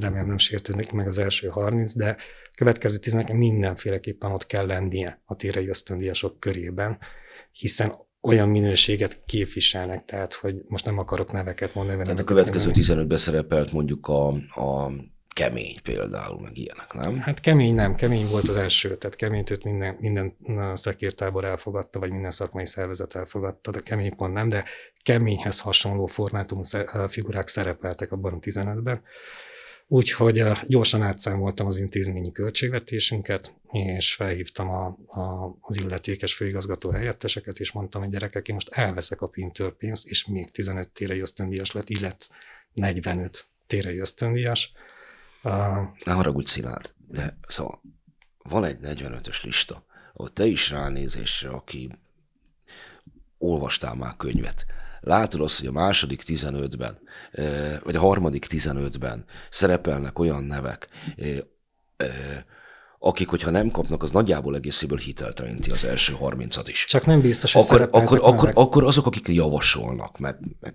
remélem nem sértődik meg az első 30, de a következő 10 mindenféleképpen ott kell lennie a térei ösztöndíjasok körében, hiszen olyan minőséget képviselnek, tehát hogy most nem akarok neveket mondani. Tehát neveket a következő 15-ben szerepelt mondjuk a, a kemény például, meg ilyenek, nem? Hát kemény nem, kemény volt az első, tehát keményt őt minden, minden szekértábor elfogadta, vagy minden szakmai szervezet elfogadta, de kemény pont nem, de keményhez hasonló formátum figurák szerepeltek abban a 15-ben. Úgyhogy gyorsan átszámoltam az intézményi költségvetésünket, és felhívtam a, a, az illetékes főigazgató helyetteseket, és mondtam, hogy gyerekek, én most elveszek a pintől pénzt, és még 15 térei ösztöndíjas lett, illet 45 térei ösztöndíjas. ne haragudj, Szilárd, de szóval van egy 45-ös lista, ahol te is ránézésre, aki olvastál már könyvet, látod azt, hogy a második 15-ben, vagy a harmadik 15-ben szerepelnek olyan nevek, akik, hogyha nem kapnak, az nagyjából egészéből hitelteleníti az első 30 is. Csak nem biztos, hogy akkor, akkor, akkor, akkor azok, akik javasolnak, meg, meg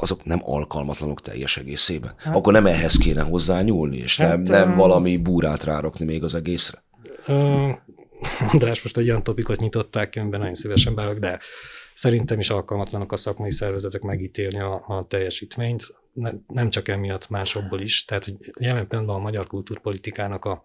azok nem alkalmatlanok teljes egészében. Hát, akkor nem ehhez kéne hozzányúlni, és hát, nem, nem um, valami búrát rárakni még az egészre. Uh, András, most egy olyan topikot nyitották, amiben nagyon szívesen bárok, de uh, Szerintem is alkalmatlanok a szakmai szervezetek megítélni a, a teljesítményt, ne, nem csak emiatt, másokból is. Tehát hogy jelen pillanatban a magyar kultúrpolitikának a,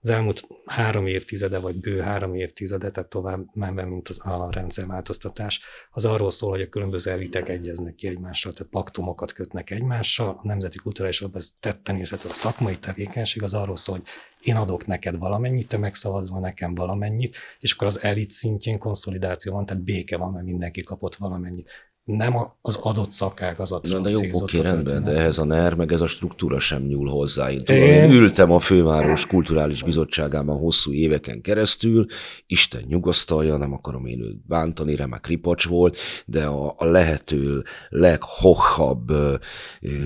az elmúlt három évtizede, vagy bő három évtizede, tehát tovább menve, mint az, a rendszerváltoztatás, az arról szól, hogy a különböző elitek egyeznek ki egymással, tehát paktumokat kötnek egymással, a nemzeti kulturális ez tetten érthető a szakmai tevékenység, az arról szól, hogy én adok neked valamennyit, te megszavazol nekem valamennyit, és akkor az elit szintjén konszolidáció van, tehát béke van, mert mindenki kapott valamennyit nem az adott szakágazatra Na de jó, oké, rendben, de ehhez a NER, meg ez a struktúra sem nyúl hozzá. Én, tudom, én... én ültem a főváros kulturális bizottságában hosszú éveken keresztül, Isten nyugasztalja, nem akarom én őt bántani, remek ripacs volt, de a, a lehető leghohabb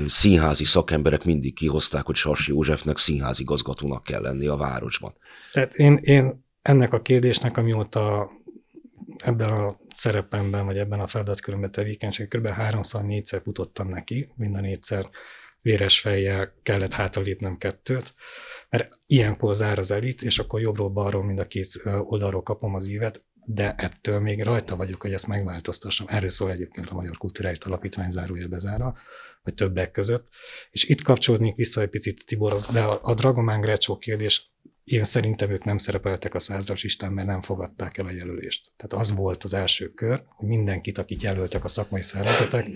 színházi szakemberek mindig kihozták, hogy Sas Józsefnek színházi igazgatónak kell lenni a városban. Tehát én, én ennek a kérdésnek, amióta ebben a szerepemben, vagy ebben a feladatkörömben tevékenység kb. 3-4-szer futottam neki, minden négyszer véres fejjel kellett hátralépnem kettőt, mert ilyenkor zár az elit, és akkor jobbról-balról mind a két oldalról kapom az ívet, de ettől még rajta vagyok, hogy ezt megváltoztassam. Erről szól egyébként a Magyar Kulturális Alapítvány zárója bezára, vagy többek között. És itt kapcsolódnék vissza egy picit Tiborhoz, de a, a Dragomán Grecsó kérdés én szerintem ők nem szerepeltek a százas listán, mert nem fogadták el a jelölést. Tehát az volt az első kör, hogy mindenkit, akit jelöltek a szakmai szervezetek,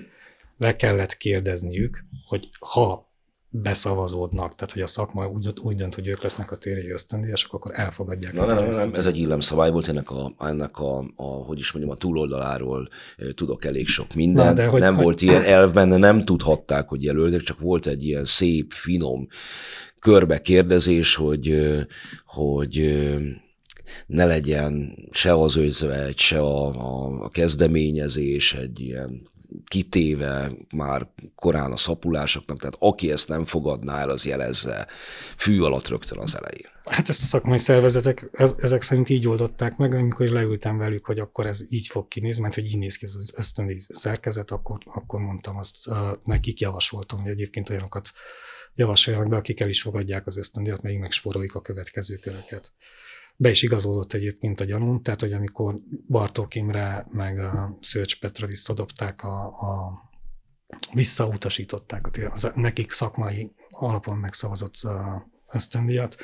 le kellett kérdezniük, hogy ha beszavazódnak, tehát hogy a szakma úgy, úgy dönt, hogy ők lesznek a téri ösztöndíjasok, akkor elfogadják. Na, nem, nem, ez egy illemszabály volt, ennek a, ennek a, a, hogy is mondjam, a túloldaláról tudok elég sok mindent. Na, de hogy, nem hogy, volt hogy... ilyen elvben, nem tudhatták, hogy jelöltek, csak volt egy ilyen szép, finom körbe kérdezés, hogy, hogy ne legyen se az özvegy, se a, a, a kezdeményezés egy ilyen kitéve már korán a szapulásoknak, tehát aki ezt nem fogadná el, az jelezze fű alatt rögtön az elején. Hát ezt a szakmai szervezetek ezek szerint így oldották meg, amikor leültem velük, hogy akkor ez így fog kinézni, mert hogy így néz ki ez az ösztöndíj szerkezet, akkor, akkor mondtam azt, nekik javasoltam, hogy egyébként olyanokat javasoljanak be, akik el is fogadják az ösztöndiat, melyik megspóroljuk a következő köröket. Be is igazolódott egyébként a gyanúm, tehát hogy amikor Bartók Imre meg a Szőcs Petra visszadobták a, a visszautasították az nekik szakmai alapon megszavazott ösztöndíjat,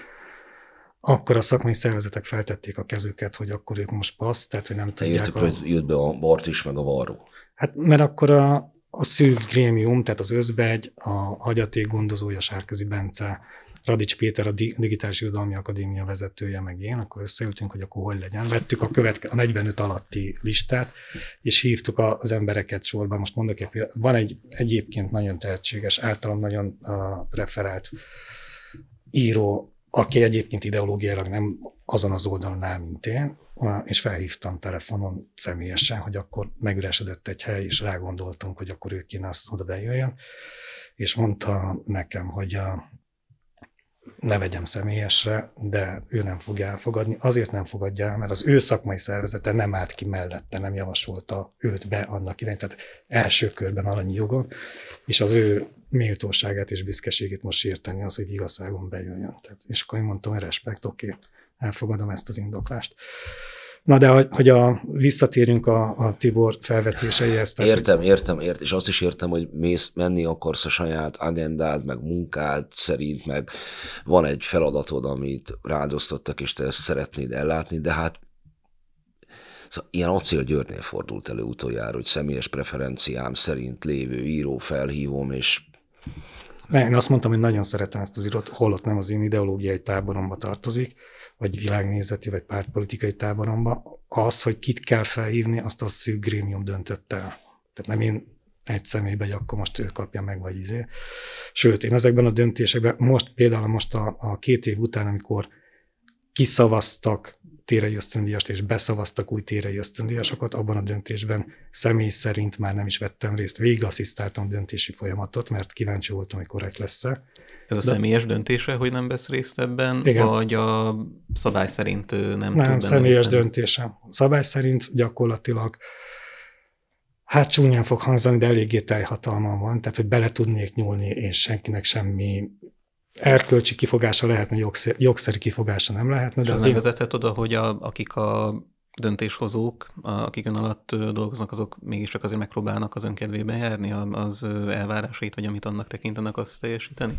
akkor a szakmai szervezetek feltették a kezüket, hogy akkor ők most passz, tehát hogy nem hát tudják. Jött, a... Hogy jött be a Bart is, meg a Varró. Hát mert akkor a, a szűk grémium, tehát az özvegy, a hagyaték gondozója Sárközi Bence, Radics Péter, a Digitális Irodalmi Akadémia vezetője, meg én, akkor összeültünk, hogy akkor hogy legyen. Vettük a, követke, a 45 alatti listát, és hívtuk az embereket sorba. Most mondok, egy, van egy egyébként nagyon tehetséges, általam nagyon preferált író, aki egyébként ideológiailag nem azon az oldalon áll, mint én, és felhívtam telefonon személyesen, hogy akkor megüresedett egy hely, és rágondoltunk, hogy akkor ő kéne azt oda bejöjjön, és mondta nekem, hogy a, ne vegyem személyesre, de ő nem fogja elfogadni. Azért nem fogadja el, mert az ő szakmai szervezete nem állt ki mellette, nem javasolta őt be annak idején, tehát első körben alanyi jogon, és az ő méltóságát és büszkeségét most sérteni az, hogy igazságon bejönjön. Tehát, és akkor én mondtam, hogy respekt, oké, okay, elfogadom ezt az indoklást. Na de hogy, a, visszatérjünk a, a Tibor felvetéseihez. Tehát értem, hogy... értem, értem, és azt is értem, hogy mész, menni akarsz a saját agendád, meg munkád szerint, meg van egy feladatod, amit rádoztottak, és te ezt szeretnéd ellátni, de hát Szóval ilyen Acél Györgynél fordult elő utoljára, hogy személyes preferenciám szerint lévő író felhívom, és én azt mondtam, hogy nagyon szeretem ezt az írót, holott nem az én ideológiai táboromba tartozik, vagy világnézeti, vagy pártpolitikai táboromba, az, hogy kit kell felhívni, azt a szűk grémium döntött el. Tehát nem én egy személybe, hogy akkor most ő kapja meg, vagy izé. Sőt, én ezekben a döntésekben, most például most a, a két év után, amikor kiszavaztak térei ösztöndíjast, és beszavaztak új térei ösztöndíjasokat, abban a döntésben személy szerint már nem is vettem részt, végigasszisztáltam a döntési folyamatot, mert kíváncsi voltam, hogy korrekt lesz-e. Ez a De... személyes döntése, hogy nem vesz részt ebben, Igen. vagy a szabály szerint nem Nem, személyes döntésem. Szabály szerint gyakorlatilag hát csúnyán fog hangzani, de eléggé teljhatalmam van, tehát hogy bele tudnék nyúlni, és senkinek semmi erkölcsi kifogása lehetne, jogszer, jogszerű kifogása nem lehetne. De az nem én... vezethet oda, hogy a, akik a döntéshozók, akik ön alatt dolgoznak, azok mégiscsak azért megpróbálnak az önkedvében járni, az elvárásait, vagy amit annak tekintenek, azt teljesíteni?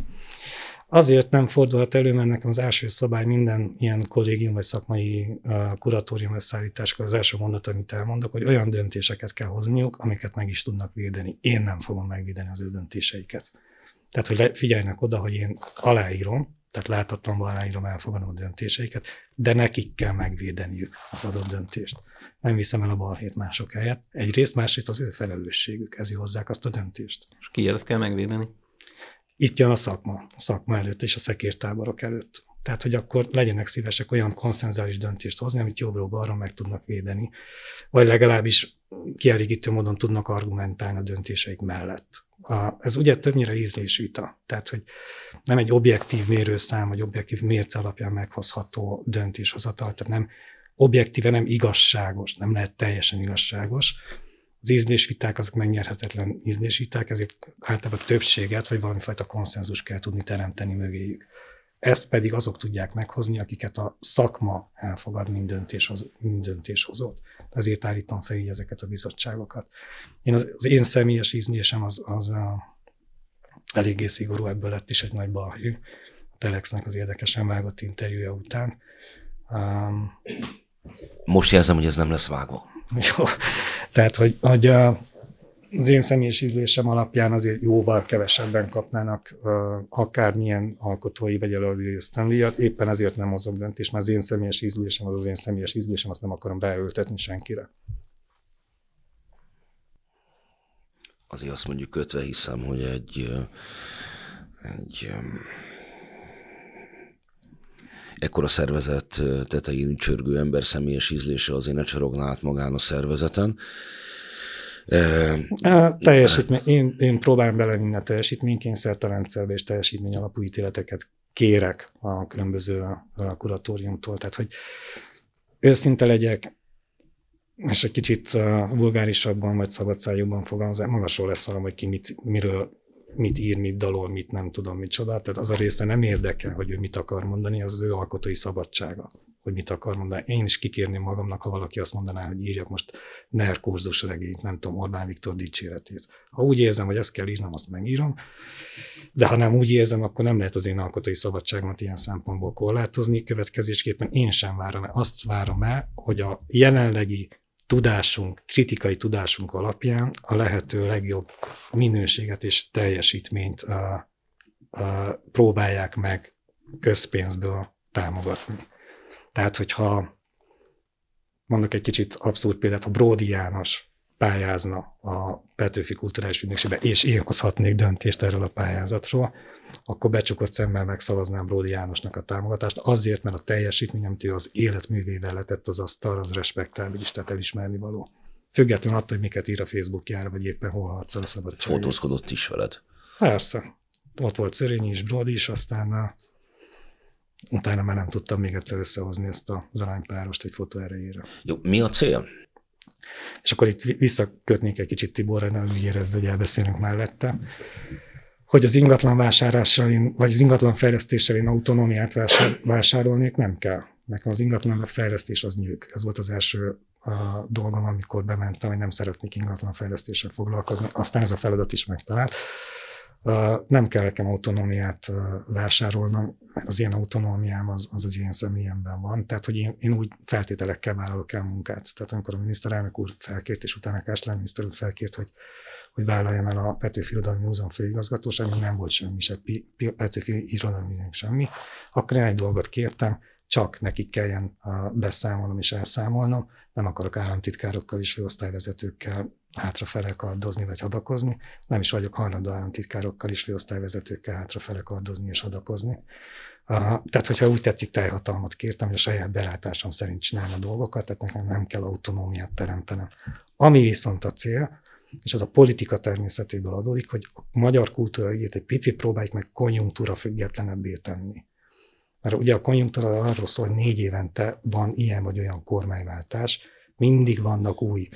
Azért nem fordulhat elő, mert nekem az első szabály minden ilyen kollégium vagy szakmai kuratórium összeállításkor az első mondat, amit elmondok, hogy olyan döntéseket kell hozniuk, amiket meg is tudnak védeni. Én nem fogom megvédeni az ő döntéseiket. Tehát, hogy figyeljenek oda, hogy én aláírom, tehát láthatóan aláírom, elfogadom a döntéseiket, de nekik kell megvédeniük az adott döntést. Nem viszem el a balhét mások helyett. Egyrészt, másrészt az ő felelősségük, ez hozzák azt a döntést. És ki előtt kell megvédeni? Itt jön a szakma, a szakma előtt és a szekértáborok előtt. Tehát, hogy akkor legyenek szívesek olyan konszenzális döntést hozni, amit jobbról balra meg tudnak védeni, vagy legalábbis kielégítő módon tudnak argumentálni a döntéseik mellett a, ez ugye többnyire ízlésvita, tehát hogy nem egy objektív mérőszám, vagy objektív mérce alapján meghozható döntéshozatal, tehát nem objektíve nem igazságos, nem lehet teljesen igazságos. Az ízlésviták azok megnyerhetetlen ízlésviták, ezért általában többséget, vagy valamifajta konszenzus kell tudni teremteni mögéjük. Ezt pedig azok tudják meghozni, akiket a szakma elfogad, mint, döntéshoz, mint döntéshozót. Ezért állítom fel így ezeket a bizottságokat. Én az, az én személyes ízlésem az, az a, eléggé szigorú, ebből lett is egy nagy balhű. A Telexnek az érdekesen vágott interjúja után. Um, Most jelzem, hogy ez nem lesz vágva. Jó. Tehát, hogy, hogy a, uh, az én személyes ízlésem alapján azért jóval kevesebben kapnának uh, akármilyen alkotói vagy előadói ösztöndíjat, éppen ezért nem hozok döntést, mert az én személyes ízlésem az az én személyes ízlésem, azt nem akarom beültetni senkire. Azért azt mondjuk kötve hiszem, hogy egy, egy ekkora szervezet tetején csörgő ember személyes ízlése azért ne csorogná át magán a szervezeten. A teljesítmény, én, én próbálom bele minden teljesítménykényszert a rendszerbe, és teljesítmény alapú ítéleteket kérek a különböző kuratóriumtól. Tehát, hogy őszinte legyek, és egy kicsit vulgárisabban vagy szabadszájúban fogalmazom, magasról arra, hogy ki mit, miről mit ír, mit dalol, mit nem tudom, mit csodál. Tehát az a része nem érdekel, hogy ő mit akar mondani, az, az ő alkotói szabadsága hogy mit akar mondani. Én is kikérném magamnak, ha valaki azt mondaná, hogy írjak most NER kurzus regényt, nem tudom, Orbán Viktor dicséretét. Ha úgy érzem, hogy ezt kell írnom, azt megírom, de ha nem úgy érzem, akkor nem lehet az én alkotói szabadságomat ilyen szempontból korlátozni. Következésképpen én sem várom el, azt várom el, hogy a jelenlegi tudásunk, kritikai tudásunk alapján a lehető legjobb minőséget és teljesítményt uh, uh, próbálják meg közpénzből támogatni. Tehát, hogyha mondok egy kicsit abszurd példát, ha Bródi János pályázna a Petőfi Kulturális Ügynökségbe, és én hozhatnék döntést erről a pályázatról, akkor becsukott szemmel megszavaznám Bródi Jánosnak a támogatást, azért, mert a amit ő az életművével letett az asztal, az respektábilis, tehát elismerni való. Független attól, hogy miket ír a Facebookjára, vagy éppen hol harcol a szabadság. Fotózkodott is veled. Persze. Ott volt Szerény is, Bródi is, aztán a utána már nem tudtam még egyszer összehozni ezt a aránypárost egy fotó erejére. Jó, mi a cél? És akkor itt visszakötnék egy kicsit Tiborra, nem úgy érezd, hogy elbeszélünk mellette, hogy az ingatlan vásárással, én, vagy az ingatlan fejlesztéssel én autonómiát vásárolnék, nem kell. Nekem az ingatlan fejlesztés az nyűk. Ez volt az első a dolgom, amikor bementem, hogy nem szeretnék ingatlan fejlesztéssel foglalkozni. Aztán ez a feladat is megtalált. Nem kell nekem autonómiát vásárolnom, mert az én autonómiám az az, az én személyemben van. Tehát, hogy én, én úgy feltételekkel vállalok el munkát. Tehát amikor a miniszterelnök úr felkért, és utána Kásler miniszter úr felkért, hogy, hogy vállaljam el a Petőfi Irodalmi Múzeum főigazgatóságnak, nem volt semmi, se Petőfi Irodalmi Múzeum semmi. Akkor én egy dolgot kértem, csak nekik kelljen beszámolnom és elszámolnom, nem akarok államtitkárokkal és főosztályvezetőkkel hátrafele kardozni vagy hadakozni. Nem is vagyok hajlandó államtitkárokkal és főosztályvezetőkkel hátrafele kardozni és hadakozni. Uh, tehát, hogyha úgy tetszik, teljhatalmat kértem, hogy a saját belátásom szerint csinálom a dolgokat, tehát nekem nem kell autonómiát teremtenem. Ami viszont a cél, és ez a politika természetéből adódik, hogy a magyar kultúra ügyét egy picit próbáljuk meg konjunktúra függetlenebbé tenni. Mert ugye a konjunktúra arról szól, hogy négy évente van ilyen vagy olyan kormányváltás, mindig vannak új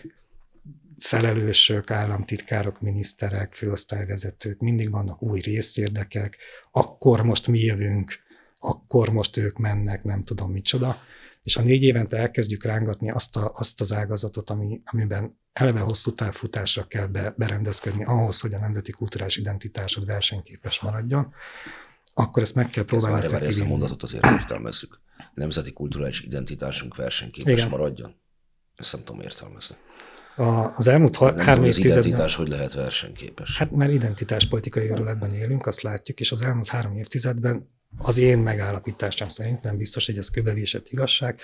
felelősök, államtitkárok, miniszterek, főosztályvezetők, mindig vannak új részérdekek, akkor most mi jövünk, akkor most ők mennek, nem tudom micsoda. És ha négy évente elkezdjük rángatni azt, a, azt az ágazatot, ami, amiben eleve hosszú távfutásra kell be, berendezkedni ahhoz, hogy a nemzeti kulturális identitásod versenyképes maradjon, akkor ezt meg kell próbálni. Ez már ezt a mondatot azért értelmezzük. A nemzeti kulturális identitásunk versenyképes Igen. maradjon. Ezt nem tudom értelmezni. A, az elmúlt ha, nem három tudom, évtizedben... identitás hogy lehet versenyképes? Hát már identitáspolitikai örületben élünk, azt látjuk, és az elmúlt három évtizedben az én megállapításom szerint nem biztos, hogy ez kövevésett igazság,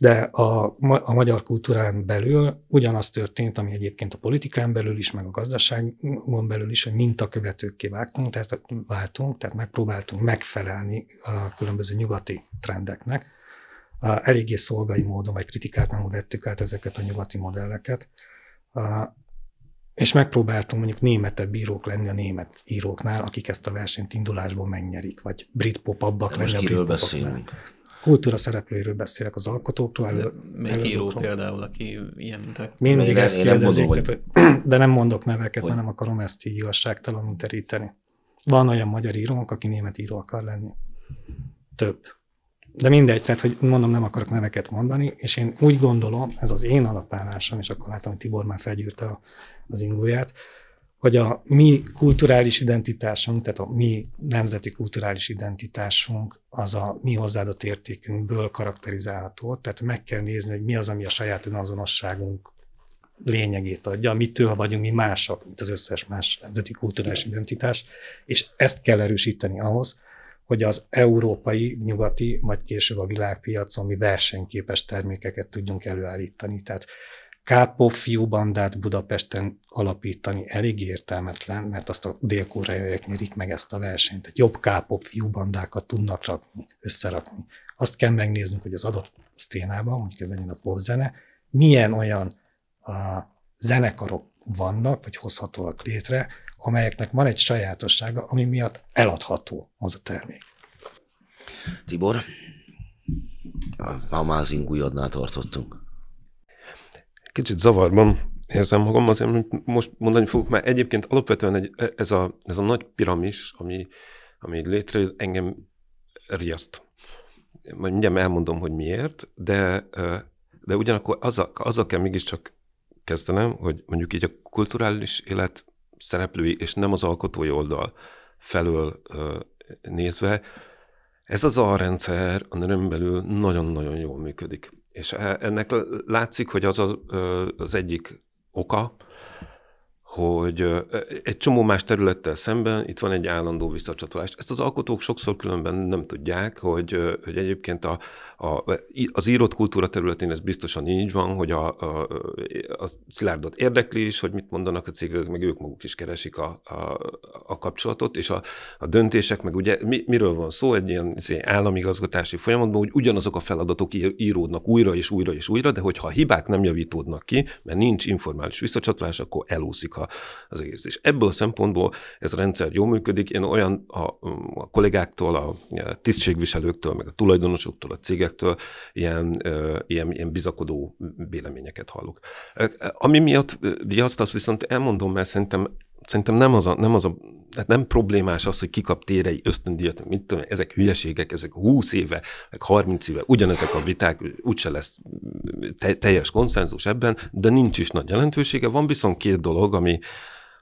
de a, a magyar kultúrán belül ugyanaz történt, ami egyébként a politikán belül is, meg a gazdaságon belül is, hogy mintakövetőkké kiváltunk, tehát váltunk, tehát megpróbáltunk megfelelni a különböző nyugati trendeknek, eléggé szolgai módon, vagy kritikát nem vettük át ezeket a nyugati modelleket, és megpróbáltunk mondjuk németebb bírók lenni a német íróknál, akik ezt a versenyt indulásból megnyerik, vagy brit pop-abbak lenni a brit beszélünk? kultúra szereplőiről beszélek, az alkotóktól. Elő, melyik író például, aki ilyen minták? Mindig Melyre, ezt kérdezik, nem tehát, hogy... de nem mondok neveket, hogy... mert nem akarom ezt így igazságtalanul teríteni. Van olyan magyar írónk, aki német író akar lenni. Több de mindegy, tehát hogy mondom, nem akarok neveket mondani, és én úgy gondolom, ez az én alapállásom, és akkor látom, hogy Tibor már felgyűrte az ingóját, hogy a mi kulturális identitásunk, tehát a mi nemzeti kulturális identitásunk az a mi hozzáadott értékünkből karakterizálható, tehát meg kell nézni, hogy mi az, ami a saját önazonosságunk lényegét adja, mitől vagyunk mi mások, mint az összes más nemzeti kulturális identitás, és ezt kell erősíteni ahhoz, hogy az európai, nyugati, majd később a világpiacon mi versenyképes termékeket tudjunk előállítani. Tehát Kápo fiúbandát Budapesten alapítani elég értelmetlen, mert azt a dél nyerik meg ezt a versenyt. Tehát jobb Kápo fiúbandákat tudnak rakni, összerakni. Azt kell megnéznünk, hogy az adott szcénában, mondjuk ez legyen a popzene, milyen olyan a zenekarok vannak, vagy hozhatóak létre, amelyeknek van egy sajátossága, ami miatt eladható az a termék. Tibor, a mázing újadnál tartottunk. Kicsit zavarban érzem magam, azért amit most mondani fogok, mert egyébként alapvetően egy, ez, a, ez a nagy piramis, ami, ami létrejött, engem riaszt. Majd mindjárt elmondom, hogy miért, de, de ugyanakkor azzal, azzal kell mégiscsak kezdenem, hogy mondjuk így a kulturális élet szereplői, és nem az alkotói oldal felől nézve, ez az a rendszer a nőn belül nagyon-nagyon jól működik. És e, ennek látszik, hogy az az egyik oka, hogy egy csomó más területtel szemben itt van egy állandó visszacsatolás. Ezt az alkotók sokszor különben nem tudják, hogy, hogy egyébként a, a, az írott kultúra területén ez biztosan így van, hogy a, a, a szilárdot érdekli is, hogy mit mondanak a cégek, meg ők maguk is keresik a, a, a kapcsolatot, és a, a döntések, meg ugye mi, miről van szó egy ilyen, ilyen államigazgatási folyamatban, hogy ugyanazok a feladatok íródnak újra és újra és újra, de hogyha a hibák nem javítódnak ki, mert nincs informális visszacsatolás, akkor elúszik a az egész. És ebből a szempontból ez a rendszer jól működik. Én olyan a, a kollégáktól, a tisztségviselőktől, meg a tulajdonosoktól, a cégektől ilyen, ilyen, ilyen bizakodó véleményeket hallok. Ami miatt viaszt, azt viszont elmondom, mert szerintem szerintem nem az a, nem az a tehát nem problémás az, hogy kikap térei ösztöndíjat, mit tudom, ezek hülyeségek, ezek 20 éve, meg 30 éve, ugyanezek a viták, úgyse lesz te, teljes konszenzus ebben, de nincs is nagy jelentősége. Van viszont két dolog, ami,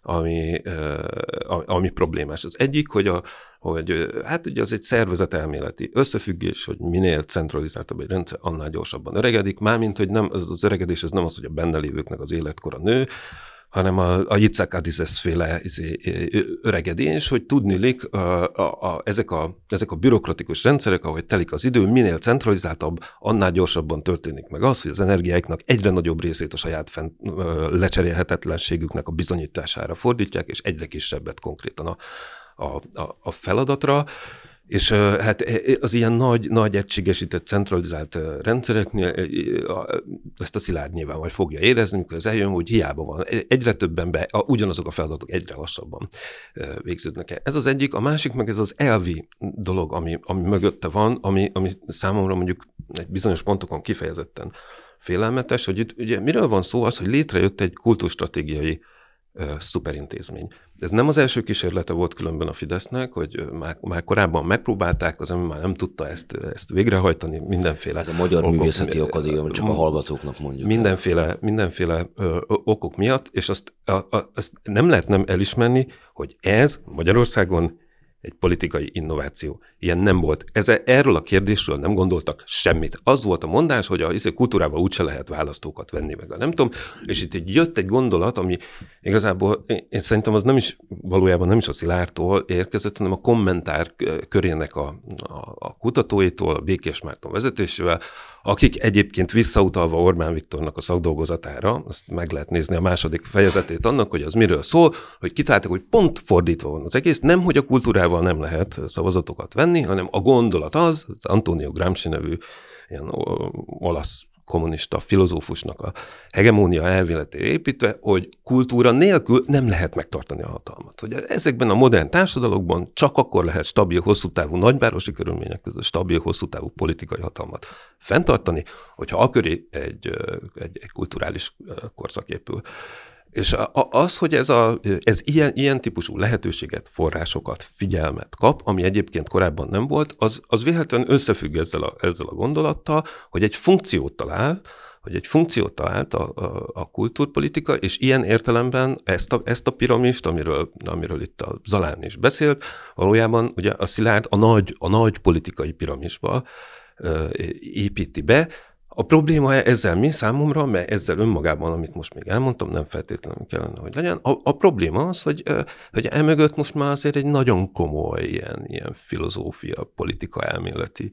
ami, ami problémás. Az egyik, hogy, a, hogy hát ugye az egy szervezetelméleti összefüggés, hogy minél centralizáltabb egy rendszer, annál gyorsabban öregedik, mármint, hogy nem, az, az öregedés az nem az, hogy a benne lévőknek az életkora nő, hanem a, a Jitzak Adizes féle izé, öregedés, hogy tudnilik a, a, a, ezek, a, ezek a bürokratikus rendszerek, ahogy telik az idő, minél centralizáltabb, annál gyorsabban történik meg az, hogy az energiáiknak egyre nagyobb részét a saját fent, lecserélhetetlenségüknek a bizonyítására fordítják, és egyre kisebbet konkrétan a, a, a feladatra. És hát e, e, az ilyen nagy, nagy egységesített, centralizált rendszereknél e, ezt a szilárd nyilván majd fogja érezni, amikor ez eljön, hogy hiába van. Egyre többen be, a, ugyanazok a feladatok egyre lassabban végződnek el. Ez az egyik, a másik meg ez az elvi dolog, ami, ami mögötte van, ami, ami számomra mondjuk egy bizonyos pontokon kifejezetten félelmetes, hogy itt ugye miről van szó az, hogy létrejött egy kultúrstratégiai szuperintézmény. Ez nem az első kísérlete volt különben a Fidesznek, hogy már, már korábban megpróbálták, az ami már nem tudta ezt, ezt végrehajtani, mindenféle. Ez a Magyar okok, Művészeti Akadémia, csak a hallgatóknak mondjuk. Mindenféle, mindenféle ö, okok miatt, és azt, a, a, azt nem lehet nem elismerni, hogy ez Magyarországon egy politikai innováció. Ilyen nem volt. Eze, erről a kérdésről nem gondoltak semmit. Az volt a mondás, hogy a izé kultúrában úgyse lehet választókat venni meg, de nem tudom. És itt egy jött egy gondolat, ami igazából én, én szerintem az nem is, valójában nem is a Szilártól érkezett, hanem a kommentár körének a, a, a kutatóitól, a Békés Márton vezetésével, akik egyébként visszautalva Orbán Viktornak a szakdolgozatára, azt meg lehet nézni a második fejezetét annak, hogy az miről szól, hogy kitalálták, hogy pont fordítva van az egész, nem, hogy a kultúrával nem lehet szavazatokat venni, hanem a gondolat az, az Antonio Gramsci nevű ilyen olasz kommunista filozófusnak a hegemónia elméletére építve, hogy kultúra nélkül nem lehet megtartani a hatalmat. Hogy ezekben a modern társadalokban csak akkor lehet stabil, hosszú távú nagyvárosi körülmények között stabil, hosszú távú politikai hatalmat fenntartani, hogyha köré egy, egy, egy kulturális korszak épül. És az, hogy ez, a, ez ilyen, ilyen típusú lehetőséget, forrásokat, figyelmet kap, ami egyébként korábban nem volt, az, az véletlenül összefügg ezzel a, ezzel a gondolattal, hogy egy funkciót talál, hogy egy funkciót talált a, a, a kultúrpolitika, és ilyen értelemben ezt a, ezt a piramist, amiről, amiről itt a Zalán is beszélt, valójában ugye a Szilárd a nagy, a nagy politikai piramisba ö, építi be, a probléma e- ezzel mi számomra, mert ezzel önmagában, amit most még elmondtam, nem feltétlenül kellene, hogy legyen. A, a probléma az, hogy, hogy emögött most már azért egy nagyon komoly ilyen, ilyen filozófia, politika elméleti uh,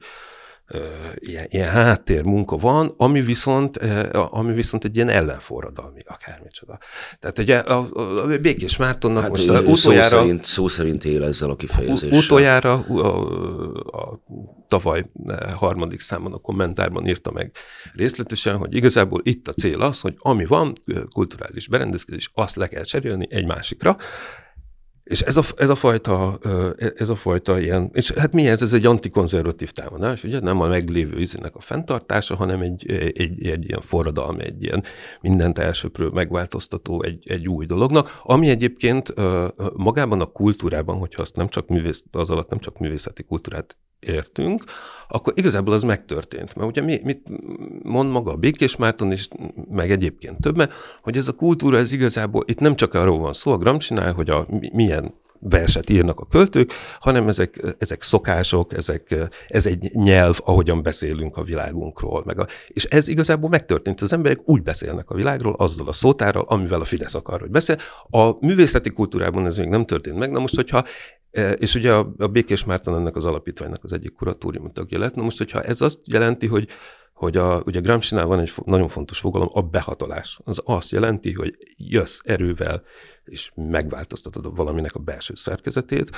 ilyen, ilyen háttérmunka van, ami viszont, ami viszont egy ilyen ellenforradalmi, akármicsoda. Tehát ugye a, a, a Békés Mártonnak hát most ő, utoljára... Szó szerint, szó szerint él ezzel a kifejezéssel. Utoljára a, a, tavaly e, harmadik számon a kommentárban írta meg részletesen, hogy igazából itt a cél az, hogy ami van, kulturális berendezkedés, azt le kell cserélni egy másikra, és ez a, ez a fajta, ez a fajta ilyen, és hát mi ez? Ez egy antikonzervatív támadás, ugye nem a meglévő izének a fenntartása, hanem egy, egy, egy ilyen forradalmi, egy ilyen mindent elsőprő megváltoztató, egy, egy új dolognak, ami egyébként magában a kultúrában, hogyha azt nem csak művész, az alatt nem csak művészeti kultúrát értünk, akkor igazából az megtörtént. Mert ugye mi, mit mond maga a Békés Márton is, meg egyébként többen, hogy ez a kultúra, ez igazából, itt nem csak arról van szó, a Gramsinál, hogy a, milyen verset írnak a költők, hanem ezek, ezek szokások, ezek, ez egy nyelv, ahogyan beszélünk a világunkról. Meg a, és ez igazából megtörtént. Az emberek úgy beszélnek a világról, azzal a szótárral, amivel a Fidesz akar, hogy beszél. A művészeti kultúrában ez még nem történt meg. Na most, hogyha e, és ugye a, a Békés Márton ennek az alapítványnak az egyik kuratórium tagja lett. Na most, hogyha ez azt jelenti, hogy hogy a, ugye gramsci van egy nagyon fontos fogalom, a behatolás. Az azt jelenti, hogy jössz erővel, és megváltoztatod valaminek a belső szerkezetét.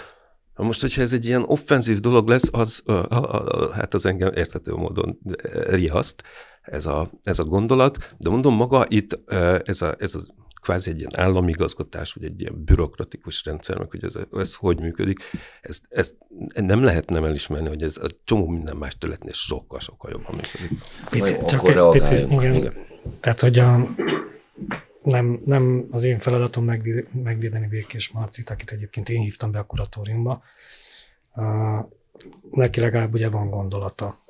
Na most, hogyha ez egy ilyen offenzív dolog lesz, az, a, a, a, hát az engem érthető módon riaszt, ez a, ez a gondolat, de mondom maga itt, ez a, ez a kvázi egy ilyen államigazgatás, vagy egy ilyen bürokratikus rendszer, meg hogy ez, ez hogy működik, ezt, ezt nem lehet nem elismerni, hogy ez a csomó minden más területnél sokkal-sokkal jobban működik. Pici, Majd csak egy pici, igen. igen. Tehát, hogy a, nem, nem az én feladatom megvédeni, Békés Marcit, akit egyébként én hívtam be a kuratóriumba. A, neki legalább ugye van gondolata,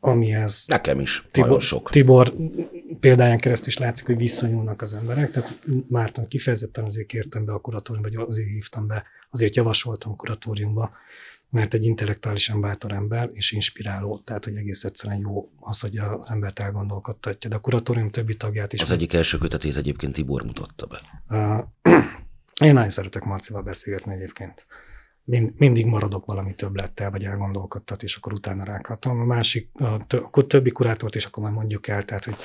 amihez... Nekem is, Tibor, sok. Tibor példáján keresztül is látszik, hogy visszanyúlnak az emberek, tehát Márton kifejezetten azért kértem be a kuratóriumba, vagy azért hívtam be, azért javasoltam a kuratóriumba, mert egy intellektuálisan bátor ember és inspiráló, tehát hogy egész egyszerűen jó az, hogy az embert elgondolkodtatja, de a kuratórium többi tagját is. Az egyik első kötetét egyébként Tibor mutatta be. Uh, én nagyon szeretek Marcival beszélgetni egyébként. Mind, mindig maradok valami többlettel, vagy elgondolkodtat, és akkor utána rághatom. A másik, a, a többi kurátort is akkor majd mondjuk el, tehát hogy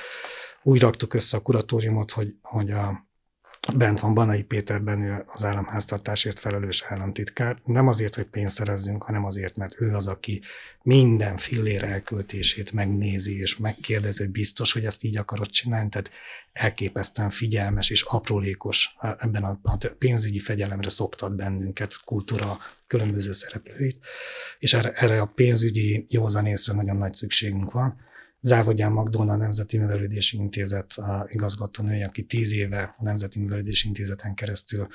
úgy raktuk össze a kuratóriumot, hogy, hogy a, bent van Banai Péterben, ő az államháztartásért felelős államtitkár, nem azért, hogy pénzt szerezzünk, hanem azért, mert ő az, aki minden fillér elköltését megnézi, és megkérdezi, hogy biztos, hogy ezt így akarod csinálni, tehát elképesztően figyelmes és aprólékos ebben a, a pénzügyi fegyelemre szoktat bennünket, kultúra különböző szereplőit, és erre, erre a pénzügyi józanészre nagyon nagy szükségünk van Závogyan Magdolna Nemzeti Művelődési Intézet igazgatónője, aki tíz éve a Nemzeti Művelődési Intézeten keresztül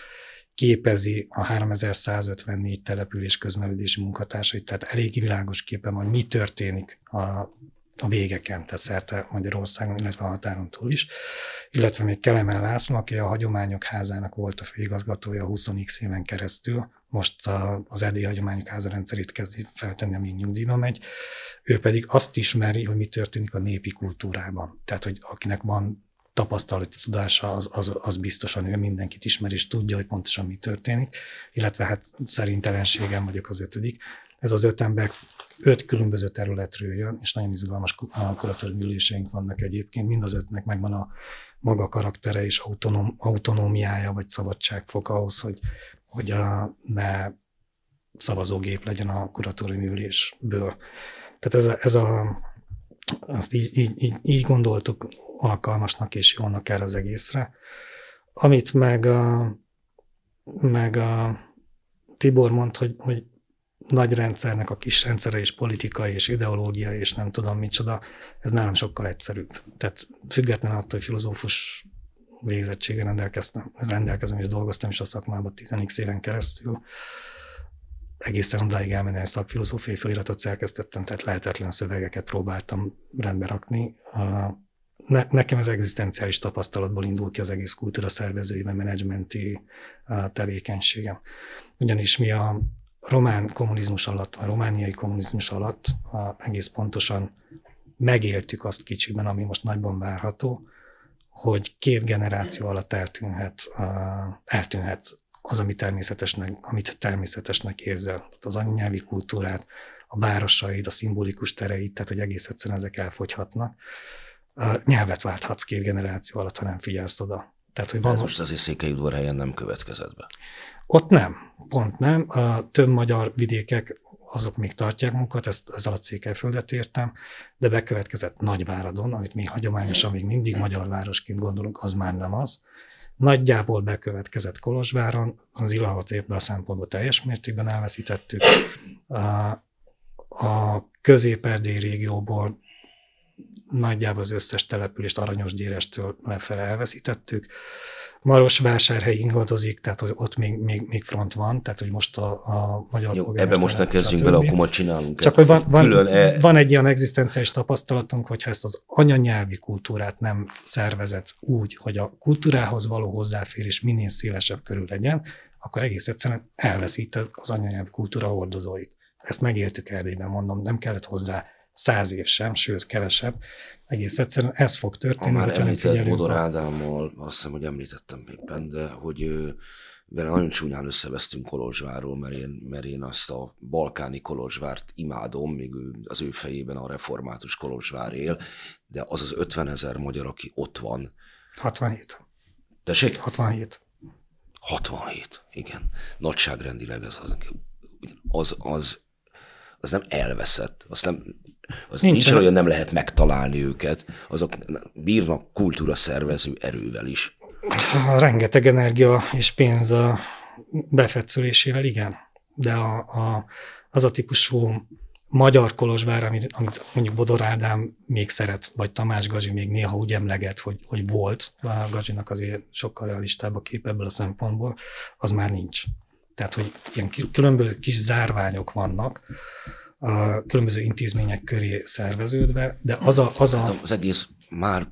képezi a 3154 település közművelődési munkatársait, tehát elég világos képen van, mi történik a a végeken, tehát szerte Magyarországon, illetve a határon túl is, illetve még Kelemen László, aki a Hagyományok Házának volt a főigazgatója 20x éven keresztül, most az Erdélyi Hagyományok házarendszerét kezdi feltenni, ami nyugdíjban megy, ő pedig azt ismeri, hogy mi történik a népi kultúrában. Tehát, hogy akinek van tapasztalati tudása, az, az, az biztosan ő mindenkit ismer, és tudja, hogy pontosan mi történik, illetve hát szerintelenségem vagyok az ötödik. Ez az öt ember öt különböző területről jön, és nagyon izgalmas kuratóriumiüléseink vannak egyébként. Mind az ötnek megvan a maga karaktere és autonóm, autonómiája, vagy szabadságfok ahhoz, hogy hogy a, ne szavazógép legyen a kuratóriumi ülésből. Tehát ez a, ez a azt így, így, így, így gondoltuk alkalmasnak és jónak erre az egészre. Amit meg a, meg a Tibor mond, hogy, hogy nagy rendszernek a kis rendszere és politika és ideológia és nem tudom micsoda, ez nálam sokkal egyszerűbb. Tehát független attól, hogy filozófus végzettséggel rendelkeztem, rendelkezem és dolgoztam is a szakmában 10 éven keresztül. Egészen odáig elmenni a szakfilozófiai feliratot szerkesztettem, tehát lehetetlen szövegeket próbáltam rendbe rakni. Ne, nekem az egzisztenciális tapasztalatból indul ki az egész kultúra szervezői, vagy menedzsmenti tevékenységem. Ugyanis mi a román kommunizmus alatt, a romániai kommunizmus alatt egész pontosan megéltük azt kicsiben, ami most nagyban várható, hogy két generáció alatt eltűnhet, eltűnhet az, ami természetesnek, amit természetesnek érzel. Tehát az anyanyelvi kultúrát, a városaid, a szimbolikus tereid, tehát hogy egész egyszerűen ezek elfogyhatnak. Nyelvet válthatsz két generáció alatt, ha nem figyelsz oda. Tehát, hogy van Ez most azért Székelyudvarhelyen nem következett be. Ott nem, pont nem. A több magyar vidékek azok még tartják munkat, ezt az alatt értem, de bekövetkezett Nagyváradon, amit mi hagyományosan még mindig magyar városként gondolunk, az már nem az. Nagyjából bekövetkezett Kolozsváron, az Ilahat ebből a szempontból teljes mértékben elveszítettük. A, a közép régióból nagyjából az összes települést Aranyos Gyérestől lefele elveszítettük. Maros vásárhely ingadozik, tehát hogy ott még, még, még front van, tehát hogy most a, a magyar Jó, Ebben most ne kezdjünk bele, akkor majd csinálunk. Csak hogy van, van, e... van egy ilyen egzisztenciális tapasztalatunk, hogyha ezt az anyanyelvi kultúrát nem szervezett úgy, hogy a kultúrához való hozzáférés minél szélesebb körül legyen, akkor egész egyszerűen elveszíted az anyanyelvi kultúra hordozóit. Ezt megéltük Erdélyben, mondom, nem kellett hozzá száz év sem, sőt kevesebb. Egész egyszerűen ez fog történni. A már említett Modor Ádámmal, azt hiszem, hogy említettem éppen, de hogy vele nagyon csúnyán összevesztünk kolozsvárról, mert én, mert én azt a balkáni Kolozsvárt imádom, még az ő fejében a református Kolozsvár él, de az az 50 ezer magyar, aki ott van. 67. Tessék? 67. 67, igen. Nagyságrendileg ez az, az, az, az nem elveszett, azt nem, az nincs, nincs olyan, nem lehet megtalálni őket. Azok bírnak kultúra szervező erővel is. Rengeteg energia és pénz befetszülésével, igen. De a, a, az a típusú magyar Kolozsvár, amit, amit mondjuk Bodor Ádám még szeret, vagy Tamás Gazsi még néha úgy emleget, hogy, hogy volt, a Gazsinak azért sokkal realistább a kép ebből a szempontból, az már nincs. Tehát, hogy ilyen különböző kis zárványok vannak, a különböző intézmények köré szerveződve, de az a... Az, a... Hát az egész már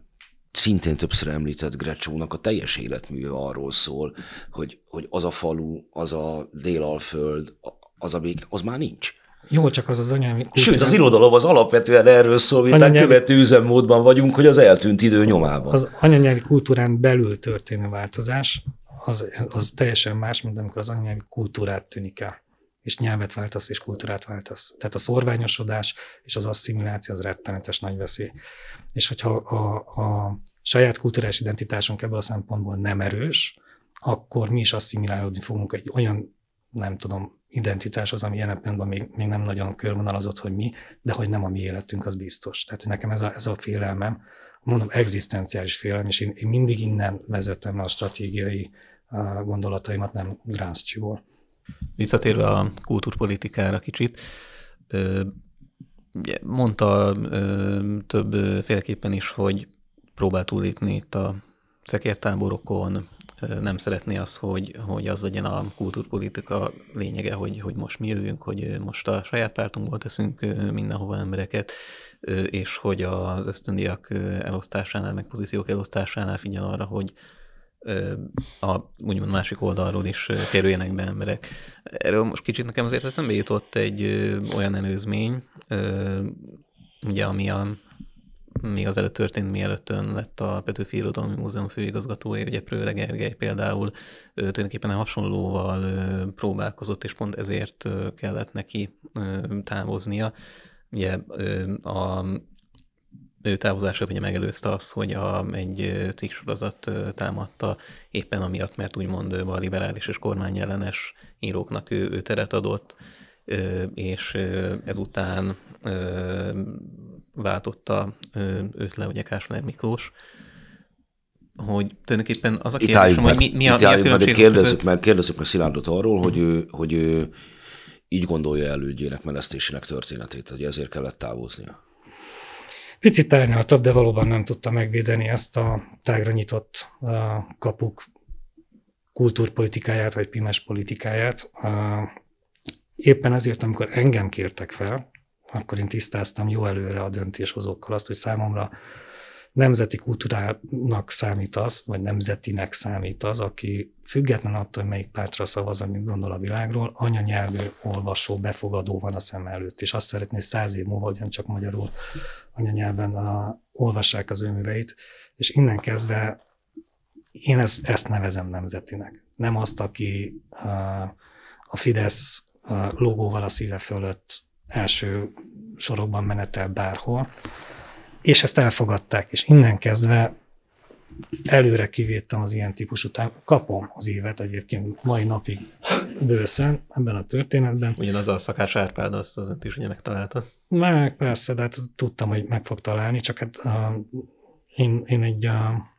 szintén többször említett Grecsónak a teljes életműve arról szól, hogy, hogy az a falu, az a délalföld, az, a még, az már nincs. Jó, csak az az anyanyelvi kultúra. Sőt, az irodalom az alapvetően erről szól, hogy anyanyelvi... követő üzemmódban vagyunk, hogy az eltűnt idő nyomában. Az anyanyelvi kultúrán belül történő változás, az, az teljesen más, mint amikor az anyanyelvi kultúrát tűnik el és nyelvet váltasz, és kultúrát váltasz. Tehát a szorványosodás és az asszimiláció az rettenetes nagy veszély. És hogyha a, a saját kulturális identitásunk ebből a szempontból nem erős, akkor mi is asszimilálódni fogunk egy olyan, nem tudom, identitás az, ami jelen pillanatban még, még nem nagyon körvonalazott, hogy mi, de hogy nem a mi életünk, az biztos. Tehát nekem ez a, ez a félelmem, mondom, egzisztenciális félelem, és én, én mindig innen vezetem a stratégiai gondolataimat, nem gramsci Visszatérve a kultúrpolitikára kicsit, mondta több félképpen is, hogy próbál túlépni itt a szekértáborokon, nem szeretné az, hogy, hogy az legyen a kultúrpolitika lényege, hogy, hogy most mi jövünk, hogy most a saját pártunkból teszünk mindenhova embereket, és hogy az ösztöndiak elosztásánál, meg pozíciók elosztásánál figyel arra, hogy a úgymond másik oldalról is kerüljenek be emberek. Erről most kicsit nekem azért eszembe jutott egy olyan előzmény, ugye ami a, még az előtt történt, mielőtt ön lett a Petőfi Irodalmi Múzeum főigazgatója, ugye Prőle Gergely például tulajdonképpen hasonlóval próbálkozott, és pont ezért kellett neki távoznia. Ugye a ő távozását ugye megelőzte az, hogy a, egy cikksorozat támadta éppen amiatt, mert úgymond a liberális és kormányellenes íróknak ő, ő teret adott, és ezután váltotta őt le ugye Kásler Miklós, hogy tulajdonképpen az a kérdés, hogy mi, mi a, mi a különbség kérdezzük között? meg, kérdezzük meg Szilárdot arról, mm. hogy, ő, hogy ő így gondolja elődjének menesztésének történetét, hogy ezért kellett távoznia. Picit tárnyaltabb, de valóban nem tudta megvédeni ezt a tágra nyitott kapuk kultúrpolitikáját, vagy pimes politikáját. Éppen ezért, amikor engem kértek fel, akkor én tisztáztam jó előre a döntéshozókkal azt, hogy számomra nemzeti kultúrának számít az, vagy nemzetinek számít az, aki független attól, hogy melyik pártra szavaz, amit gondol a világról, anyanyelvű olvasó, befogadó van a szem előtt, és azt szeretné száz év múlva, csak magyarul anyanyelven a, olvassák az ő műveit, és innen kezdve én ezt, ezt nevezem nemzetinek. Nem azt, aki a, a Fidesz a logóval a szíve fölött első sorokban menetel bárhol, és ezt elfogadták, és innen kezdve előre kivédtem az ilyen típusú után, kapom az évet egyébként mai napig bőszen ebben a történetben. Ugyanaz a Szakás Árpád, azt az is ugye megtalálta. Meg persze, de hát tudtam, hogy meg fog találni, csak hát a, én, én egy a,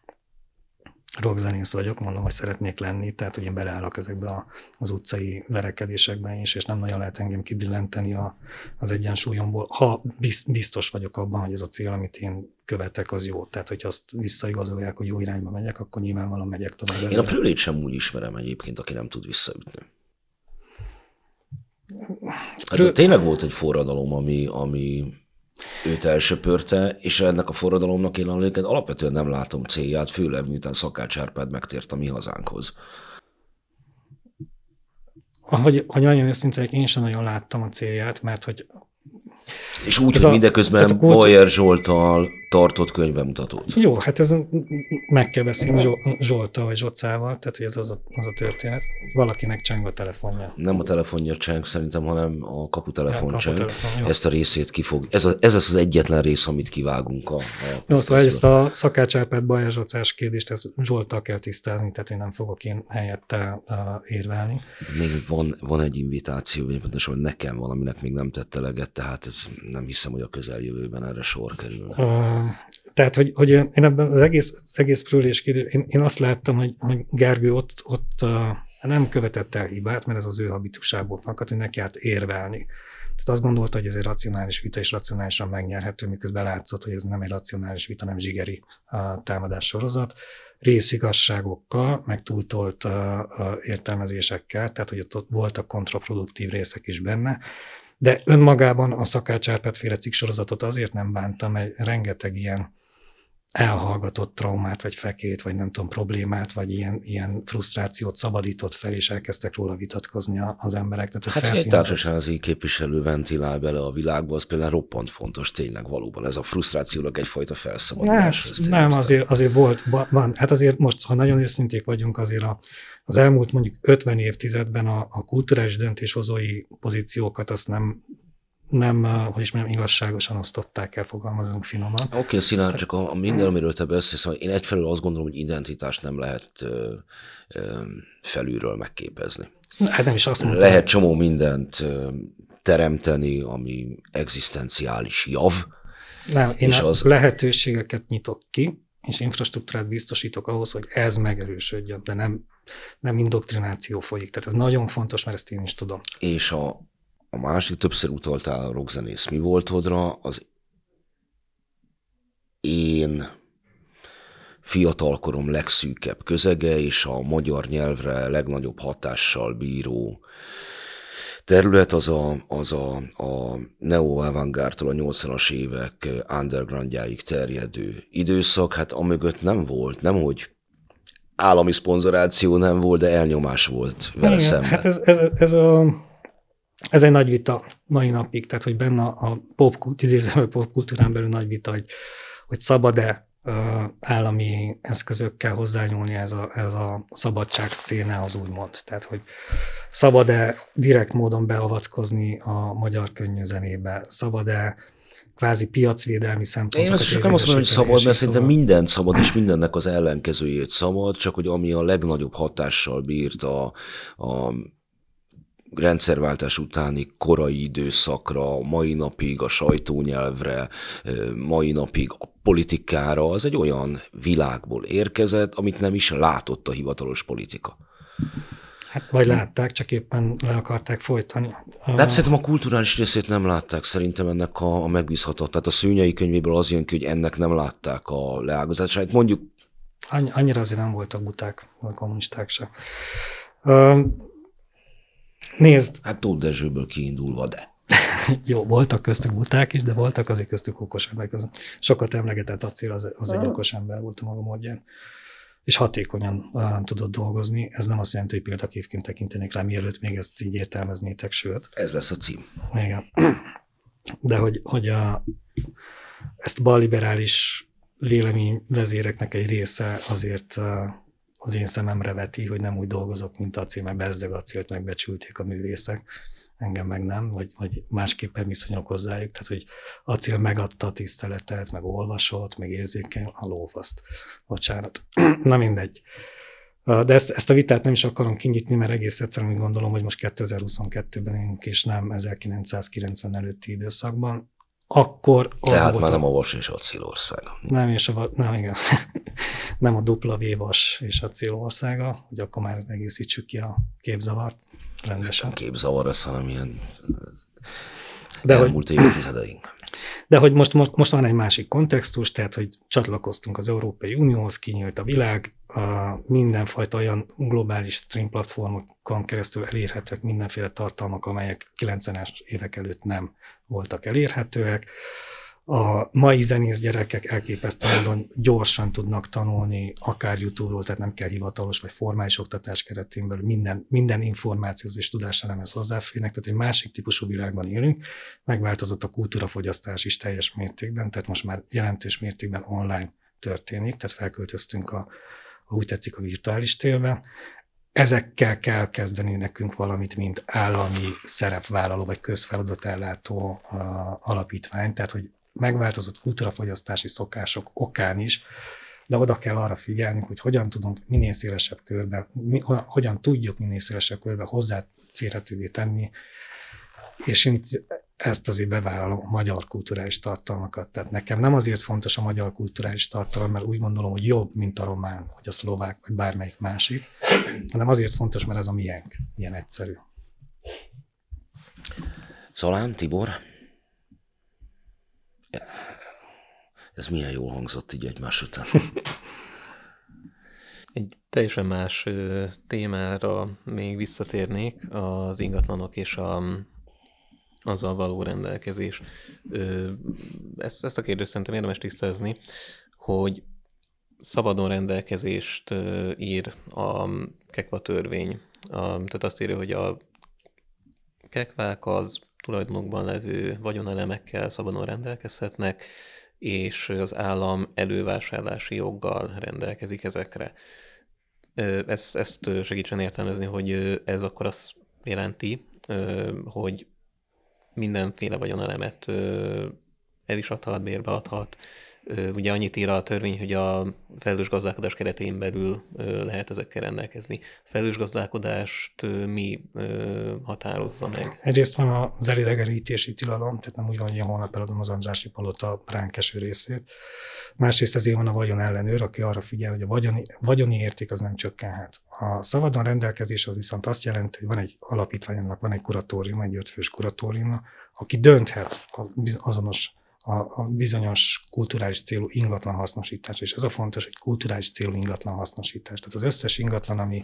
rockzenész vagyok, mondom, hogy szeretnék lenni, tehát hogy én beleállok ezekbe a, az utcai verekedésekben is, és nem nagyon lehet engem kibillenteni a, az egyensúlyomból, ha biztos vagyok abban, hogy ez a cél, amit én követek, az jó. Tehát, hogy azt visszaigazolják, hogy jó irányba megyek, akkor nyilvánvalóan megyek tovább. Én a prőlét sem úgy ismerem egyébként, aki nem tud visszaütni. Hát ott tényleg volt egy forradalom, ami, ami őt elsöpörte, és ennek a forradalomnak én egyébként alapvetően nem látom célját, főleg miután Szakács Árpád megtért a mi hazánkhoz. Ahogy, hogy nagyon őszintén, én sem nagyon láttam a célját, mert hogy... És úgy, hogy mindeközben Bajer kult... Zsoltal, tartott könyvemutatót. Jó, hát ez meg kell beszélni Zsol- Zsolta vagy Zsocával, tehát hogy ez az a, az a történet. Valakinek cseng a telefonja. Nem a telefonja cseng szerintem, hanem a kaputelefon cseng. Kaputelefon, ezt a részét kifog. Ez, a, ez lesz az egyetlen rész, amit kivágunk. A, a jó, szóval ezt a Szakács Árpád Bajer Zsocás kérdést, ezt Zsoltal kell tisztázni, tehát én nem fogok én helyette uh, érvelni. Még van, van egy invitáció, vagy pontosan hogy nekem valaminek még nem tette leget, tehát ez nem hiszem, hogy a közeljövőben erre sor kerül. Uh, tehát, hogy, hogy én ebben az egész, az egész prülés, én, én azt láttam, hogy, hogy Gergő ott, ott nem követett el hibát, mert ez az ő habitusából fakad, hogy neki át érvelni. Tehát azt gondolta, hogy ez egy racionális vita, és racionálisan megnyerhető, miközben látszott, hogy ez nem egy racionális vita, nem zsigeri a támadás sorozat Részigasságokkal, meg túltolt a, a értelmezésekkel, tehát hogy ott, ott voltak kontraproduktív részek is benne, de önmagában a Szakács Árpád féle sorozatot azért nem bántam, mert rengeteg ilyen elhallgatott traumát, vagy fekét, vagy nem tudom, problémát, vagy ilyen, ilyen frusztrációt szabadított fel, és elkezdtek róla vitatkozni az emberek. Tehát a hát felszínhatóság az így képviselő ventilál bele a világba, az például roppant fontos tényleg valóban. Ez a frusztrációnak egyfajta felszabadulás. Hát, nem, azért, azért volt, van, hát azért most, ha nagyon őszinték vagyunk, azért a, az elmúlt mondjuk 50 évtizedben a, a kulturális döntéshozói pozíciókat azt nem nem, hogy is mondjam, igazságosan osztották el, fogalmazunk finoman. Oké, okay, Szilárd, Tehát... csak a, a minden, amiről te beszélsz, szóval én egyfelől azt gondolom, hogy identitást nem lehet ö, ö, felülről megképezni. Hát nem is azt mondtam. Lehet csomó mindent ö, teremteni, ami egzisztenciális jav. Nem, én és az... lehetőségeket nyitok ki, és infrastruktúrát biztosítok ahhoz, hogy ez megerősödjön, de nem, nem indoktrináció folyik. Tehát ez nagyon fontos, mert ezt én is tudom. És a, a másik, többször utaltál a rockzenész mi voltodra, az én fiatalkorom legszűkebb közege és a magyar nyelvre legnagyobb hatással bíró terület az a, az a, a neo-avantgártól a 80-as évek undergroundjáig terjedő időszak, hát amögött nem volt, nem hogy állami szponzoráció nem volt, de elnyomás volt vele Igen, szemben. Hát ez, ez, ez, a, ez egy nagy vita mai napig, tehát hogy benne a popkultúrán pop belül nagy vita, hogy, hogy szabad-e állami eszközökkel hozzányúlni ez a, ez a szabadság az úgymond. Tehát, hogy szabad-e direkt módon beavatkozni a magyar könnyű zenébe? Szabad-e kvázi piacvédelmi szempontokat. Én azt csak nem azt mondom, hogy szabad, mert szerintem minden szabad, és mindennek az ellenkezőjét szabad, csak hogy ami a legnagyobb hatással bírt a, a rendszerváltás utáni korai időszakra, mai napig a sajtónyelvre, mai napig a politikára, az egy olyan világból érkezett, amit nem is látott a hivatalos politika. Hát vagy látták, csak éppen le akarták folytani. Hát szerintem a kulturális részét nem látták, szerintem ennek a, a megbízhatat. Tehát a szűnyei könyvéből az jön ki, hogy ennek nem látták a leágazását. Mondjuk... Anny- annyira azért nem voltak buták, a kommunisták se. Nézd. Hát Tóth Dezsőből kiindulva, de. jó, voltak köztük buták is, de voltak azért köztük okosak, meg az sokat emlegetett acél az, az egy okos ember volt a maga módján és hatékonyan uh, dolgozni. Ez nem azt jelenti, hogy példaképként tekintenék rá, mielőtt még ezt így értelmeznétek, sőt. Ez lesz a cím. Igen. De hogy, hogy a, ezt balliberális lélemi vezéreknek egy része azért az én szememre veti, hogy nem úgy dolgozok, mint a cím, mert bezzeg a célt megbecsülték a művészek engem meg nem, vagy, vagy másképpen viszonyok hozzájuk, tehát hogy Acél megadta a tiszteletet, meg olvasott, meg érzékeny, a lófaszt, bocsánat, na mindegy. De ezt, ezt a vitát nem is akarom kinyitni, mert egész egyszerűen úgy gondolom, hogy most 2022-ben és nem 1990 előtti időszakban akkor az Tehát volt már nem a vas és a célország. Nem, és a, nem, igen. nem a dupla vévas és a Célországa, hogy akkor már egészítsük ki a képzavart rendesen. Nem képzavar, ez ilyen de hogy, évtizedeink. De hogy most, most, most van egy másik kontextus, tehát hogy csatlakoztunk az Európai Unióhoz, kinyílt a világ, a mindenfajta olyan globális stream platformokon keresztül elérhetők mindenféle tartalmak, amelyek 90-es évek előtt nem voltak elérhetőek. A mai zenész gyerekek elképesztően módon gyorsan tudnak tanulni, akár YouTube-ról, tehát nem kell hivatalos vagy formális oktatás keretén belül, minden, minden információhoz és tudáselemhez hozzáférnek, tehát egy másik típusú világban élünk. Megváltozott a kultúrafogyasztás is teljes mértékben, tehát most már jelentős mértékben online történik, tehát felköltöztünk a, ha úgy tetszik, a virtuális térben ezekkel kell kezdeni nekünk valamit, mint állami szerepvállaló vagy közfeladatellátó alapítvány, tehát hogy megváltozott kultúrafogyasztási szokások okán is, de oda kell arra figyelnünk, hogy hogyan tudunk minél szélesebb körbe, mi, hogyan tudjuk minél szélesebb körbe hozzáférhetővé tenni, és én itt ezt azért bevállalom, a magyar kulturális tartalmakat. Tehát nekem nem azért fontos a magyar kulturális tartalom, mert úgy gondolom, hogy jobb, mint a román, vagy a szlovák, vagy bármelyik másik, hanem azért fontos, mert ez a miénk, ilyen egyszerű. Szalán, Tibor, ez milyen jól hangzott így egymás után. Egy teljesen más témára még visszatérnék, az ingatlanok és a azzal való rendelkezés. Ezt, ezt a kérdést szerintem érdemes tisztázni, hogy szabadon rendelkezést ír a kekva törvény. A, tehát azt írja, hogy a kekvák az tulajdonokban levő vagyonelemekkel szabadon rendelkezhetnek, és az állam elővásárlási joggal rendelkezik ezekre. Ezt, ezt segítsen értelmezni, hogy ez akkor azt jelenti, hogy mindenféle vagyonelemet el is adhat, bérbe adhat, Ugye annyit ír a törvény, hogy a felelős gazdálkodás keretén belül lehet ezekkel rendelkezni. Felelős gazdálkodást mi határozza meg? Egyrészt van az elidegerítési tilalom, tehát nem úgy van, hogy én holnap eladom az Andrási Palota ránk eső részét. Másrészt ezért van a vagyon ellenőr, aki arra figyel, hogy a vagyoni, vagyoni érték az nem csökkenhet. A szabadon rendelkezés az viszont azt jelenti, hogy van egy alapítványnak, van egy kuratórium, egy ötfős kuratórium, aki dönthet azonos a, a bizonyos kulturális célú ingatlan hasznosítás. És ez a fontos, hogy kulturális célú ingatlan hasznosítás. Tehát az összes ingatlan, ami,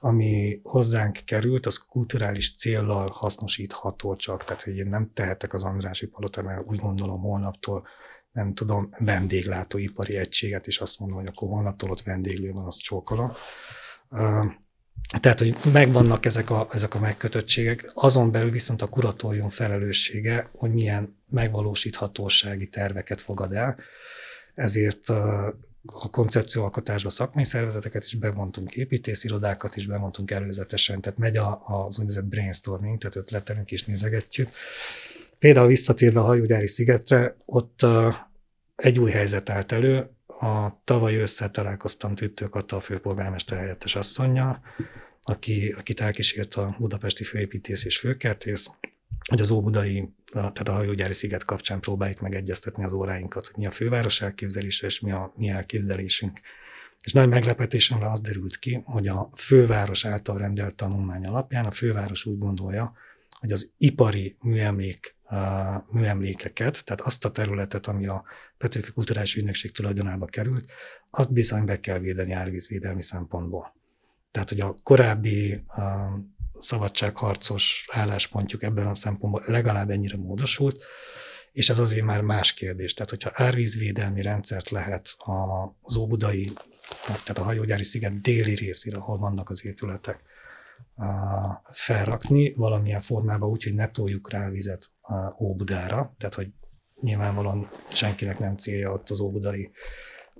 ami hozzánk került, az kulturális céllal hasznosítható csak. Tehát, hogy én nem tehetek az Andrási Palota, mert úgy gondolom holnaptól nem tudom, vendéglátóipari egységet, és azt mondom, hogy akkor holnaptól ott vendéglő van, azt csókolom. Tehát, hogy megvannak ezek a, ezek a megkötöttségek, azon belül viszont a kuratórium felelőssége, hogy milyen megvalósíthatósági terveket fogad el, ezért a koncepcióalkotásba szakmai szervezeteket is bevontunk, építészirodákat is bevontunk előzetesen, tehát megy a, az úgynevezett brainstorming, tehát ötletelünk is nézegetjük. Például visszatérve a hajógyári szigetre, ott egy új helyzet állt elő, a tavaly ősszel találkoztam Tüttő a főpolgármester helyettes asszonynal, aki, akit elkísért a budapesti főépítész és főkertész, hogy az óbudai, tehát a hajógyári sziget kapcsán próbáljuk megegyeztetni az óráinkat, hogy mi a főváros elképzelése és mi a mi elképzelésünk. És nagy meglepetésemre az derült ki, hogy a főváros által rendelt tanulmány alapján a főváros úgy gondolja, hogy az ipari műemlék, műemlékeket, tehát azt a területet, ami a Petőfi Kulturális Ügynökség tulajdonába került, azt bizony be kell védeni árvízvédelmi szempontból. Tehát, hogy a korábbi szabadságharcos álláspontjuk ebben a szempontból legalább ennyire módosult, és ez azért már más kérdés. Tehát, hogyha árvízvédelmi rendszert lehet az óbudai, tehát a hajógyári sziget déli részére, ahol vannak az épületek, felrakni valamilyen formába úgy, hogy ne toljuk rá a vizet a Óbudára, tehát hogy nyilvánvalóan senkinek nem célja ott az óbudai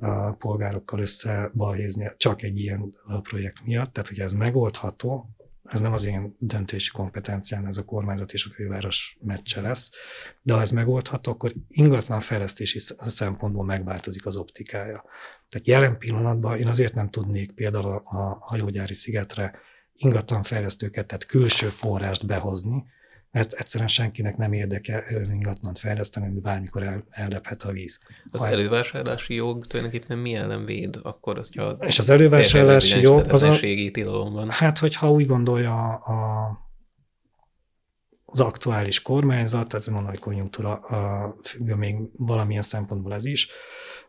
a polgárokkal összebalhézni csak egy ilyen projekt miatt, tehát hogy ez megoldható, ez nem az én döntési kompetenciám, ez a kormányzat és a főváros meccse lesz, de ha ez megoldható, akkor ingatlan fejlesztési szempontból megváltozik az optikája. Tehát jelen pillanatban én azért nem tudnék például a, a hajógyári szigetre ingatlanfejlesztőket, tehát külső forrást behozni, mert egyszerűen senkinek nem érdeke ingatlant fejleszteni, hogy bármikor el, ellephet a víz. Az ha elővásárlási jog tulajdonképpen milyen nem véd akkor, hogyha... És az elővásárlási jog az a... tilalom van. Hát, hogyha úgy gondolja a, a az aktuális kormányzat, tehát mondom, hogy konjunktúra függő még valamilyen szempontból ez is,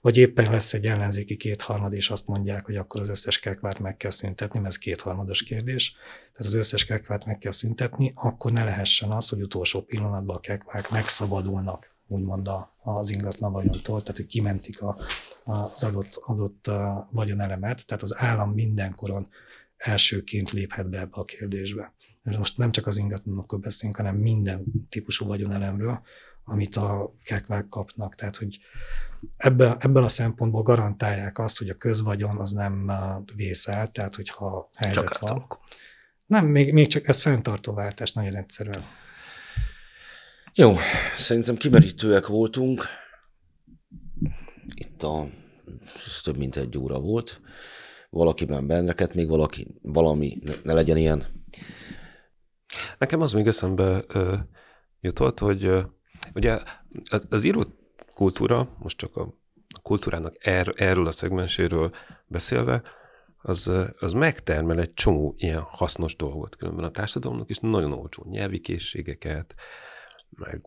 vagy éppen lesz egy ellenzéki kétharmad, és azt mondják, hogy akkor az összes kekvárt meg kell szüntetni, mert ez kétharmados kérdés, tehát az összes kekvárt meg kell szüntetni, akkor ne lehessen az, hogy utolsó pillanatban a kekvárt megszabadulnak úgymond az ingatlan vagyontól, tehát hogy kimentik a, az adott, adott vagyonelemet, tehát az állam mindenkoron elsőként léphet be ebbe a kérdésbe. És most nem csak az ingatlanokról beszélünk, hanem minden típusú vagyonelemről, amit a kekvák kapnak. Tehát, hogy ebben, ebben a szempontból garantálják azt, hogy a közvagyon az nem uh, vészel, tehát hogyha helyzet csak van. Átalakul. Nem, még, még csak ez fenntartó váltás nagyon egyszerűen. Jó, szerintem kimerítőek voltunk. Itt a ez több mint egy óra volt. Valakiben benneket, még valaki, valami, ne, ne legyen ilyen. Nekem az még eszembe ö, jutott, hogy ö, ugye az, az író kultúra, most csak a kultúrának er, erről a szegmenséről beszélve, az, az megtermel egy csomó ilyen hasznos dolgot különben a társadalomnak, és nagyon olcsó nyelvi készségeket, meg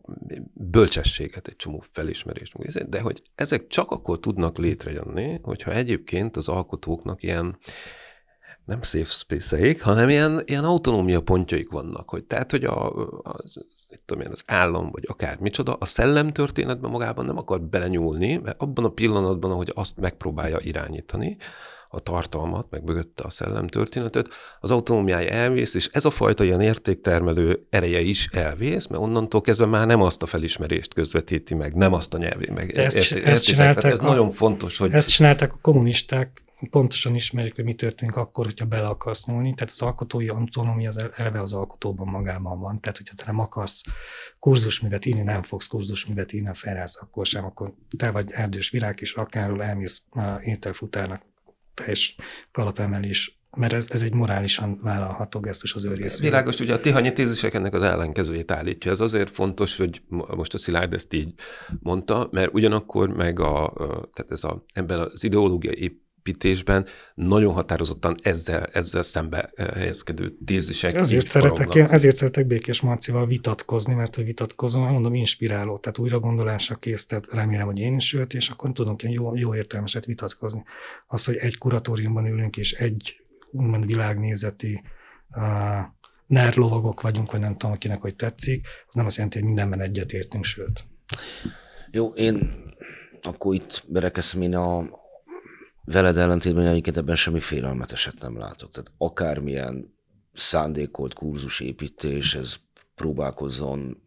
bölcsességet, egy csomó felismerést. De hogy ezek csak akkor tudnak létrejönni, hogyha egyébként az alkotóknak ilyen nem safe space hanem ilyen, ilyen autonómia pontjaik vannak, hogy tehát, hogy a, az, az, tudom én, az állam, vagy akár micsoda, a szellem történetben magában nem akar belenyúlni, mert abban a pillanatban, ahogy azt megpróbálja irányítani, a tartalmat, meg mögötte a történetet, az autonómiája elvész, és ez a fajta ilyen értéktermelő ereje is elvész, mert onnantól kezdve már nem azt a felismerést közvetíti meg, nem azt a nyelvi meg. Ezt, ezt, ezt csinálták. Ez a, nagyon fontos, hogy... Ezt csinálták a kommunisták pontosan ismerjük, hogy mi történik akkor, hogyha bele akarsz nyúlni. Tehát az alkotói autonómia az eleve az alkotóban magában van. Tehát, hogyha te nem akarsz kurzusművet írni, nem fogsz kurzusművet írni a Ferház, akkor sem, akkor te vagy erdős virág és akárról elmész ételfutárnak teljes kalapemelés mert ez, ez egy morálisan vállalható gesztus az ő részéről. Világos, ugye a tihanyi tézisek ennek az ellenkezőjét állítja. Ez azért fontos, hogy most a Szilárd ezt így mondta, mert ugyanakkor meg a, tehát ez a, ebben az ideológiai építésben nagyon határozottan ezzel, ezzel szembe eh, helyezkedő tézisek. Ezért szeretek, én, ezért szeretek Békés Marcival vitatkozni, mert hogy vitatkozom, mondom, inspiráló, tehát újra gondolásra kész, tehát remélem, hogy én is őt, és akkor tudunk ilyen jó, jó értelmeset vitatkozni. Az, hogy egy kuratóriumban ülünk, és egy úgymond világnézeti uh, nerlovagok vagyunk, vagy nem tudom, akinek hogy tetszik, az nem azt jelenti, hogy mindenben egyetértünk, sőt. Jó, én akkor itt berekeszem én a, veled ellentétben egyébként ebben semmi félelmeteset nem látok. Tehát akármilyen szándékolt kurzusépítés, ez próbálkozzon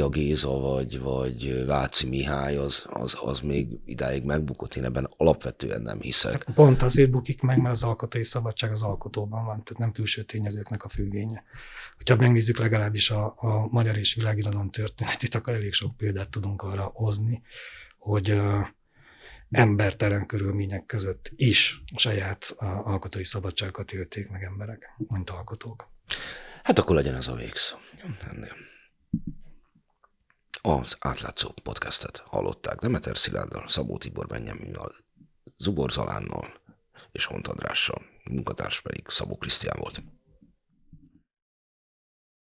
a Géza vagy, vagy Váci Mihály, az, az, az még idáig megbukott, én ebben alapvetően nem hiszek. Hát pont azért bukik meg, mert az alkotói szabadság az alkotóban van, tehát nem külső tényezőknek a függvénye. Hogyha megnézzük legalábbis a, a magyar és világirodalom történetét, akkor elég sok példát tudunk arra hozni, hogy embertelen körülmények között is saját alkotói szabadságokat élték meg emberek, mint alkotók. Hát akkor legyen ez a végszó. Az átlátszó podcastet hallották Demeter Szilárddal, Szabó Tibor Benjaminval, Zubor Zalánnal és Hont Andrással. Munkatárs pedig Szabó Krisztián volt.